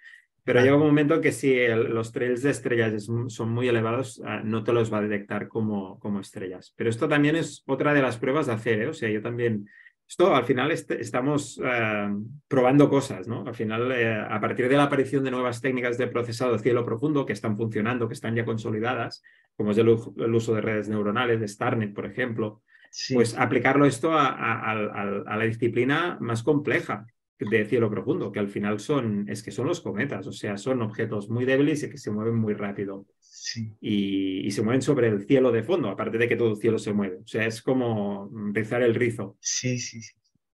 Speaker 4: Pero llega un momento que si los trails de estrellas son muy elevados, ah, no te los va a detectar como, como estrellas. Pero esto también es otra de las pruebas de hacer, ¿eh? o sea, yo también... Esto al final estamos ah, probando cosas, ¿no? Al final, eh, a partir de la aparición de nuevas técnicas de procesado de cielo profundo que están funcionando, que están ya consolidadas, como es el, uso de redes neuronales, de StarNet, por ejemplo, pues aplicarlo esto a, a, la disciplina más compleja de cielo profundo, que al final son, es que son los cometas, o sea, son objetos muy débiles y que se mueven muy rápido. Sí. Y, se mueven sobre el cielo de fondo, aparte de que todo el cielo se mueve. O sea, es como rizar el rizo. Sí, sí, sí.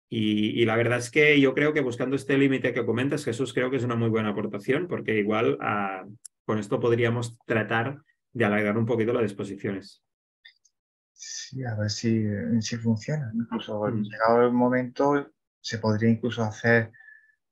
Speaker 4: Y, la verdad es que yo creo que buscando este límite que comentas, Jesús, creo que es una muy buena aportación, porque igual ah, con esto podríamos tratar de alargar un poquito las exposiciones.
Speaker 5: Sí, a ver si, eh, si funciona. Mm. Incluso llegado el momento, se podría incluso hacer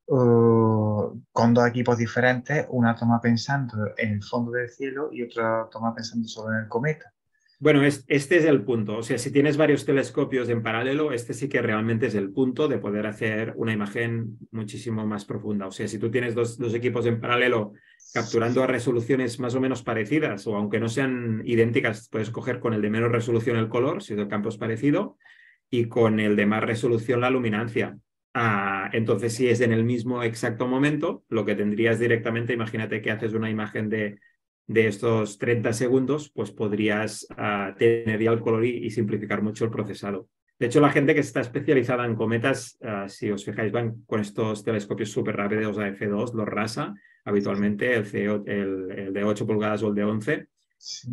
Speaker 5: uh, con dos equipos diferentes, una toma pensando en el
Speaker 4: fondo del cielo y otra toma pensando solo en el cometa. Bueno, este es el punto. O sea, si tienes varios telescopios en paralelo, este sí que realmente es el punto de poder hacer una imagen muchísimo más profunda. O sea, si tú tienes dos, dos equipos en paralelo capturando a resoluciones más o menos parecidas, o aunque no sean idénticas, puedes coger con el de menos resolución el color, si el campo es parecido, y con el de más resolución la luminancia. Ah, entonces, si es en el mismo exacto momento, lo que tendrías directamente, imagínate que haces una imagen de, de estos 30 segundos, pues podrías ah, tener ya el color y, simplificar mucho el procesado. De hecho, la gente que está especializada en cometas, ah, si os fijáis, van con estos telescopios súper rápidos a F2, los RASA, habitualmente el, el de 8 pulgadas o el de 11,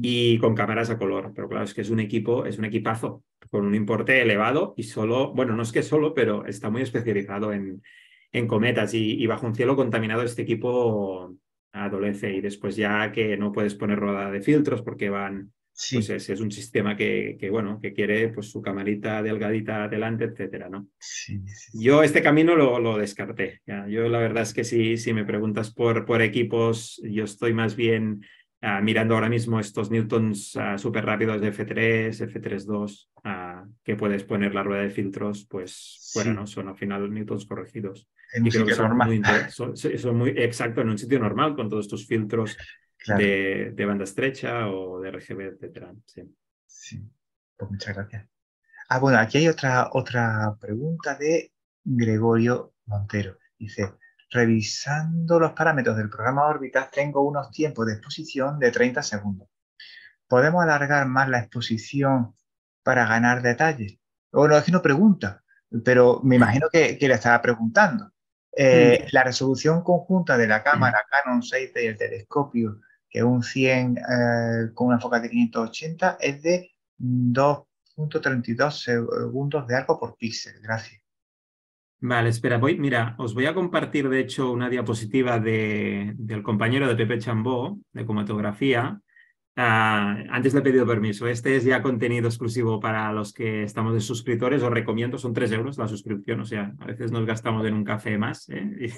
Speaker 4: y con cámaras a color. Pero claro, es que es un equipo, es un equipazo con un importe elevado y solo, bueno, no es que solo, pero está muy especializado en, en cometas y, bajo un cielo contaminado este equipo adolece y después ya que no puedes poner rueda de filtros porque van, sí. pues es, un sistema que, bueno, que quiere pues su camarita delgadita adelante, etcétera, ¿no? yo este camino lo, descarté, yo la verdad es que si, si me preguntas por, por equipos, yo estoy más bien Ah, mirando ahora mismo estos newtons ah, súper rápidos de F3, F3.2, ah, que puedes poner la rueda de filtros, pues bueno, son al final newtons corregidos. y creo que son muy, exactos, exacto en un sitio normal con todos estos filtros de, banda estrecha o de RGB, etc. Sí.
Speaker 5: sí. pues muchas gracias. Ah, bueno, aquí hay otra, otra pregunta de Gregorio Montero. Dice, revisando los parámetros del programa órbita, tengo unos tiempos de exposición de 30 segundos. ¿Podemos alargar más la exposición para ganar detalles? Bueno, es que no pregunta, pero me imagino que, le estaba preguntando. Eh, la resolución conjunta de la cámara Canon 6 y el telescopio, que es un 100 eh, con una foca de 580, es de 2.32 segundos de arco por píxel. Gracias.
Speaker 4: Vale, espera, voy, mira, os voy a compartir de hecho una diapositiva de, del compañero de Pepe Chambó, de comatografía. Ah, antes le he pedido permiso, este es ya contenido exclusivo para los que estamos de suscriptores, os recomiendo, son tres euros la suscripción, o sea, a veces nos gastamos en un café más ¿eh?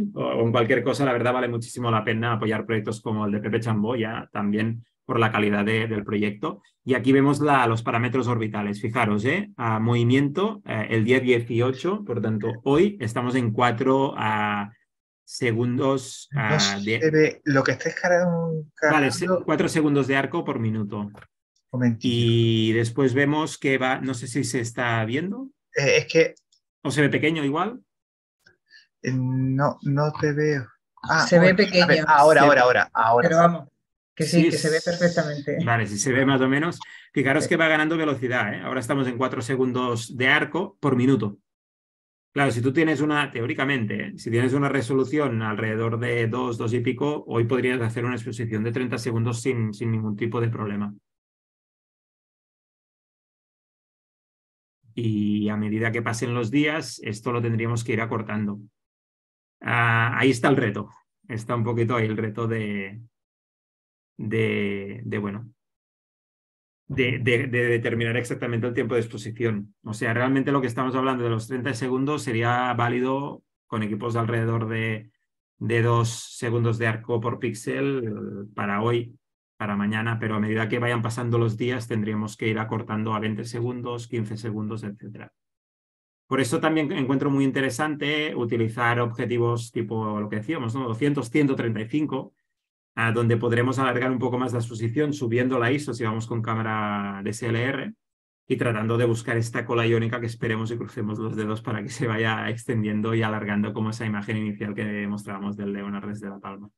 Speaker 4: o en cualquier cosa, la verdad vale muchísimo la pena apoyar proyectos como el de Pepe Chambó, ya también por la calidad del proyecto. Y aquí vemos la, los parámetros orbitales. Fijaros, ¿eh? a movimiento eh, el día 18, por tanto, hoy estamos en 4 ah, segundos. Ah, lo que estés cargando. Vale, 4 segundos de arco por minuto. Y después vemos que va, no sé si se está viendo. Eh, es que. ¿O se ve pequeño igual?
Speaker 5: Eh, no, no te veo. Ah, se ve pequeño. ahora, ahora, ahora, ahora.
Speaker 1: Pero vamos. Que sí, que se ve perfectamente.
Speaker 4: Vale, si se ve más o menos. Fijaros que va ganando velocidad. ¿eh? Ahora estamos en cuatro segundos de arco por minuto. Claro, si tú tienes una, teóricamente, ¿eh? si tienes una resolución alrededor de dos, dos y pico, hoy podrías hacer una exposición de 30 segundos sin, ningún tipo de problema.
Speaker 3: y a medida que pasen los días, esto lo tendríamos que ir acortando. Ah, ahí está el reto,
Speaker 4: está un poquito ahí el reto de, de, bueno, de, determinar exactamente el tiempo de exposición. O sea, realmente lo que estamos hablando de los 30 segundos sería válido con equipos de alrededor de, de 2 segundos de arco por píxel para hoy, para mañana, pero a medida que vayan pasando los días tendríamos que ir acortando a 20 segundos, 15 segundos, etc. Por eso también encuentro muy interesante utilizar objetivos tipo lo que decíamos, ¿no? 200, 135, a donde podremos alargar un poco más la exposición subiendo la ISO si vamos con cámara DSLR y tratando de buscar esta cola iónica que esperemos y crucemos los dedos para que se vaya extendiendo y alargando como esa imagen inicial que mostrábamos del Leonard de La Palma.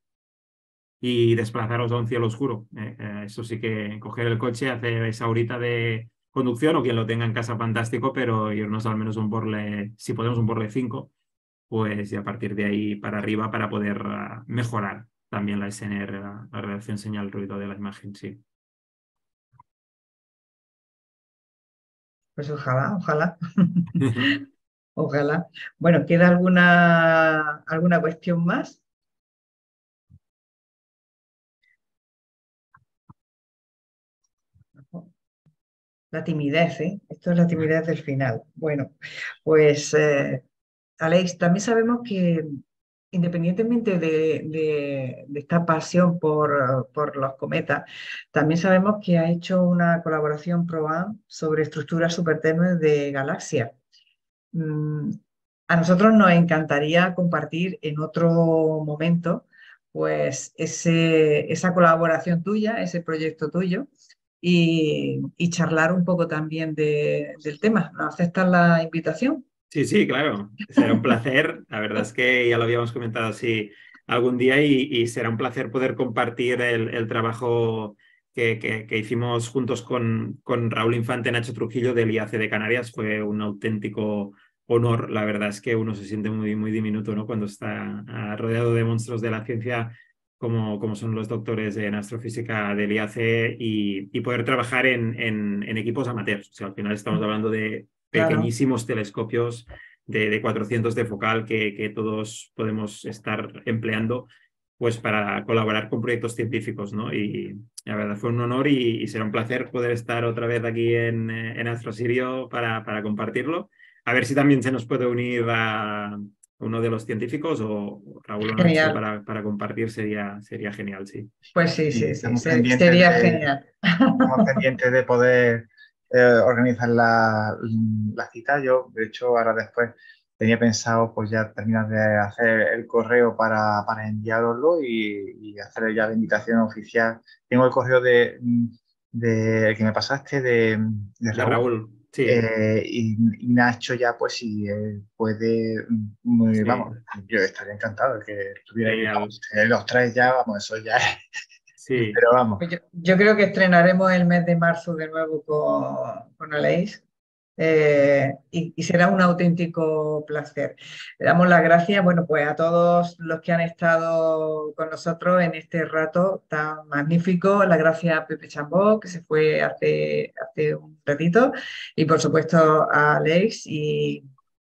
Speaker 4: Y desplazaros a un cielo oscuro. ¿eh? Eh, eso sí que coger el coche, hacer esa horita de conducción o quien lo tenga en casa, fantástico, pero irnos al menos un borle, si podemos un borle 5, pues y a partir de ahí para arriba para poder ah,
Speaker 3: mejorar también la SNR, la, redacción señal-ruido de la imagen, sí.
Speaker 1: Pues ojalá, ojalá. ojalá. Bueno, ¿queda alguna, alguna cuestión más? La timidez, ¿eh? Esto es la timidez del final. Bueno, pues eh, Alex, también sabemos que independientemente de, esta pasión por, los cometas, también sabemos que ha hecho una colaboración probada sobre estructuras supertenues de galaxias. Mm, a nosotros nos encantaría compartir en otro momento pues esa colaboración tuya, ese proyecto tuyo, y, charlar un poco también del tema. ¿Nos aceptas la invitación?
Speaker 4: Sí, sí, claro. Será un placer. La verdad es que ya lo habíamos comentado así algún día y, será un placer poder compartir el, trabajo que, que, hicimos juntos con, con Raúl Infante, Nacho Trujillo del IAC de Canarias. Fue un auténtico honor. La verdad es que uno se siente muy, muy diminuto ¿no? cuando está ah, rodeado de monstruos de la ciencia como, como son los doctores en astrofísica del IAC y, poder trabajar en, en, equipos amateurs. sea, al final estamos hablando de pequeñísimos telescopios de, 400 de focal que, todos podemos estar empleando pues para colaborar con proyectos científicos, ¿no? Y la verdad fue un honor y, será un placer poder estar otra vez aquí en, eh, en Astrosirio para, compartirlo. A ver si también se nos puede unir a, uno de los científicos o Raúl para, compartir sería, sería genial, sí.
Speaker 3: Pues sí, sí, sería genial.
Speaker 5: Estamos pendientes de poder eh, organizar la cita Yo, de hecho, ahora después tenía pensado pues ya terminar de hacer el correo para, para y, hacer ya la invitación oficial. Tengo el correo de, de el que me pasaste de, Raúl. Sí. Eh, y, Nacho ya, pues si puede, muy, vamos, yo estaría encantado que estuviera ahí los, los, tres ya, vamos, eso ya es Sí. Pero vamos. Pues
Speaker 1: yo, creo que estrenaremos el mes de marzo de nuevo con, con Aleix. Eh, y, será un auténtico placer. Le damos las gracias, bueno, pues a todos los que han estado con nosotros en este rato tan magnífico. Las gracias a Pepe Chambó, que se fue hace, hace un ratito, y por supuesto a Aleix y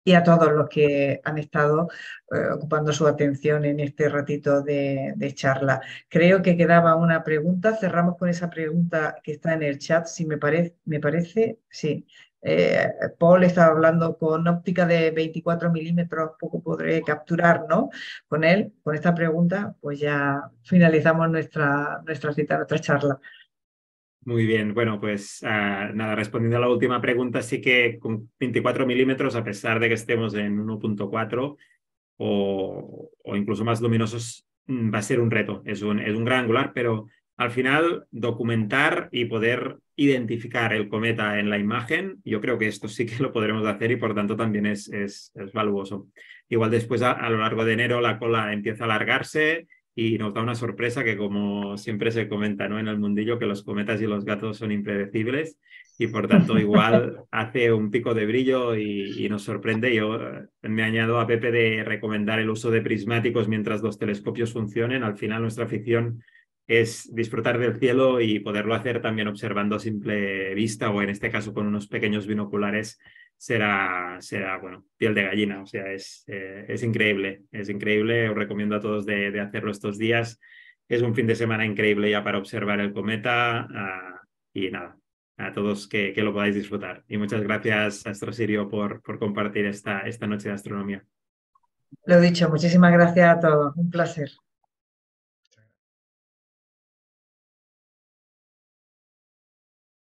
Speaker 1: y a todos los que han estado eh, ocupando su atención en este ratito de, charla. Creo que quedaba una pregunta, cerramos con esa pregunta que está en el chat, si me, parece, me parece, sí. Eh, Paul estaba hablando con óptica de 24 milímetros, poco podré capturar, ¿no? Con él, con esta pregunta, pues ya finalizamos nuestra, nuestra cita, nuestra charla.
Speaker 4: Muy bien, bueno, pues ah, nada, respondiendo a la última pregunta, sí que con 24 milímetros, a pesar de que estemos en 1.4 o, incluso más luminosos, mm, va a ser un reto, es un, es un gran angular, pero al final documentar y poder identificar el cometa en la imagen, yo creo que esto sí que lo podremos hacer y por tanto también es, es, valuoso. Igual después a, lo largo de enero la cola empieza a alargarse y nos da una sorpresa que como siempre se comenta ¿no? en el mundillo que los cometas y los gatos son impredecibles y por tanto igual hace un pico de brillo y, y, nos sorprende. Yo eh, me añado a Pepe de recomendar el uso de prismáticos mientras los telescopios funcionen. Al final nuestra afición es disfrutar del cielo y poderlo hacer también observando a simple vista o en este caso con unos pequeños binoculares será, será bueno, piel de gallina. O sea, es, eh, es increíble, es increíble. Os recomiendo a todos de, hacerlo estos días. Es un fin de semana increíble ya para observar el cometa ah, y nada, a todos que, que, lo podáis disfrutar. Y muchas gracias, Astro Sirio, por, por compartir
Speaker 3: esta, esta noche de astronomía.
Speaker 1: Lo dicho, muchísimas gracias a todos. Un placer.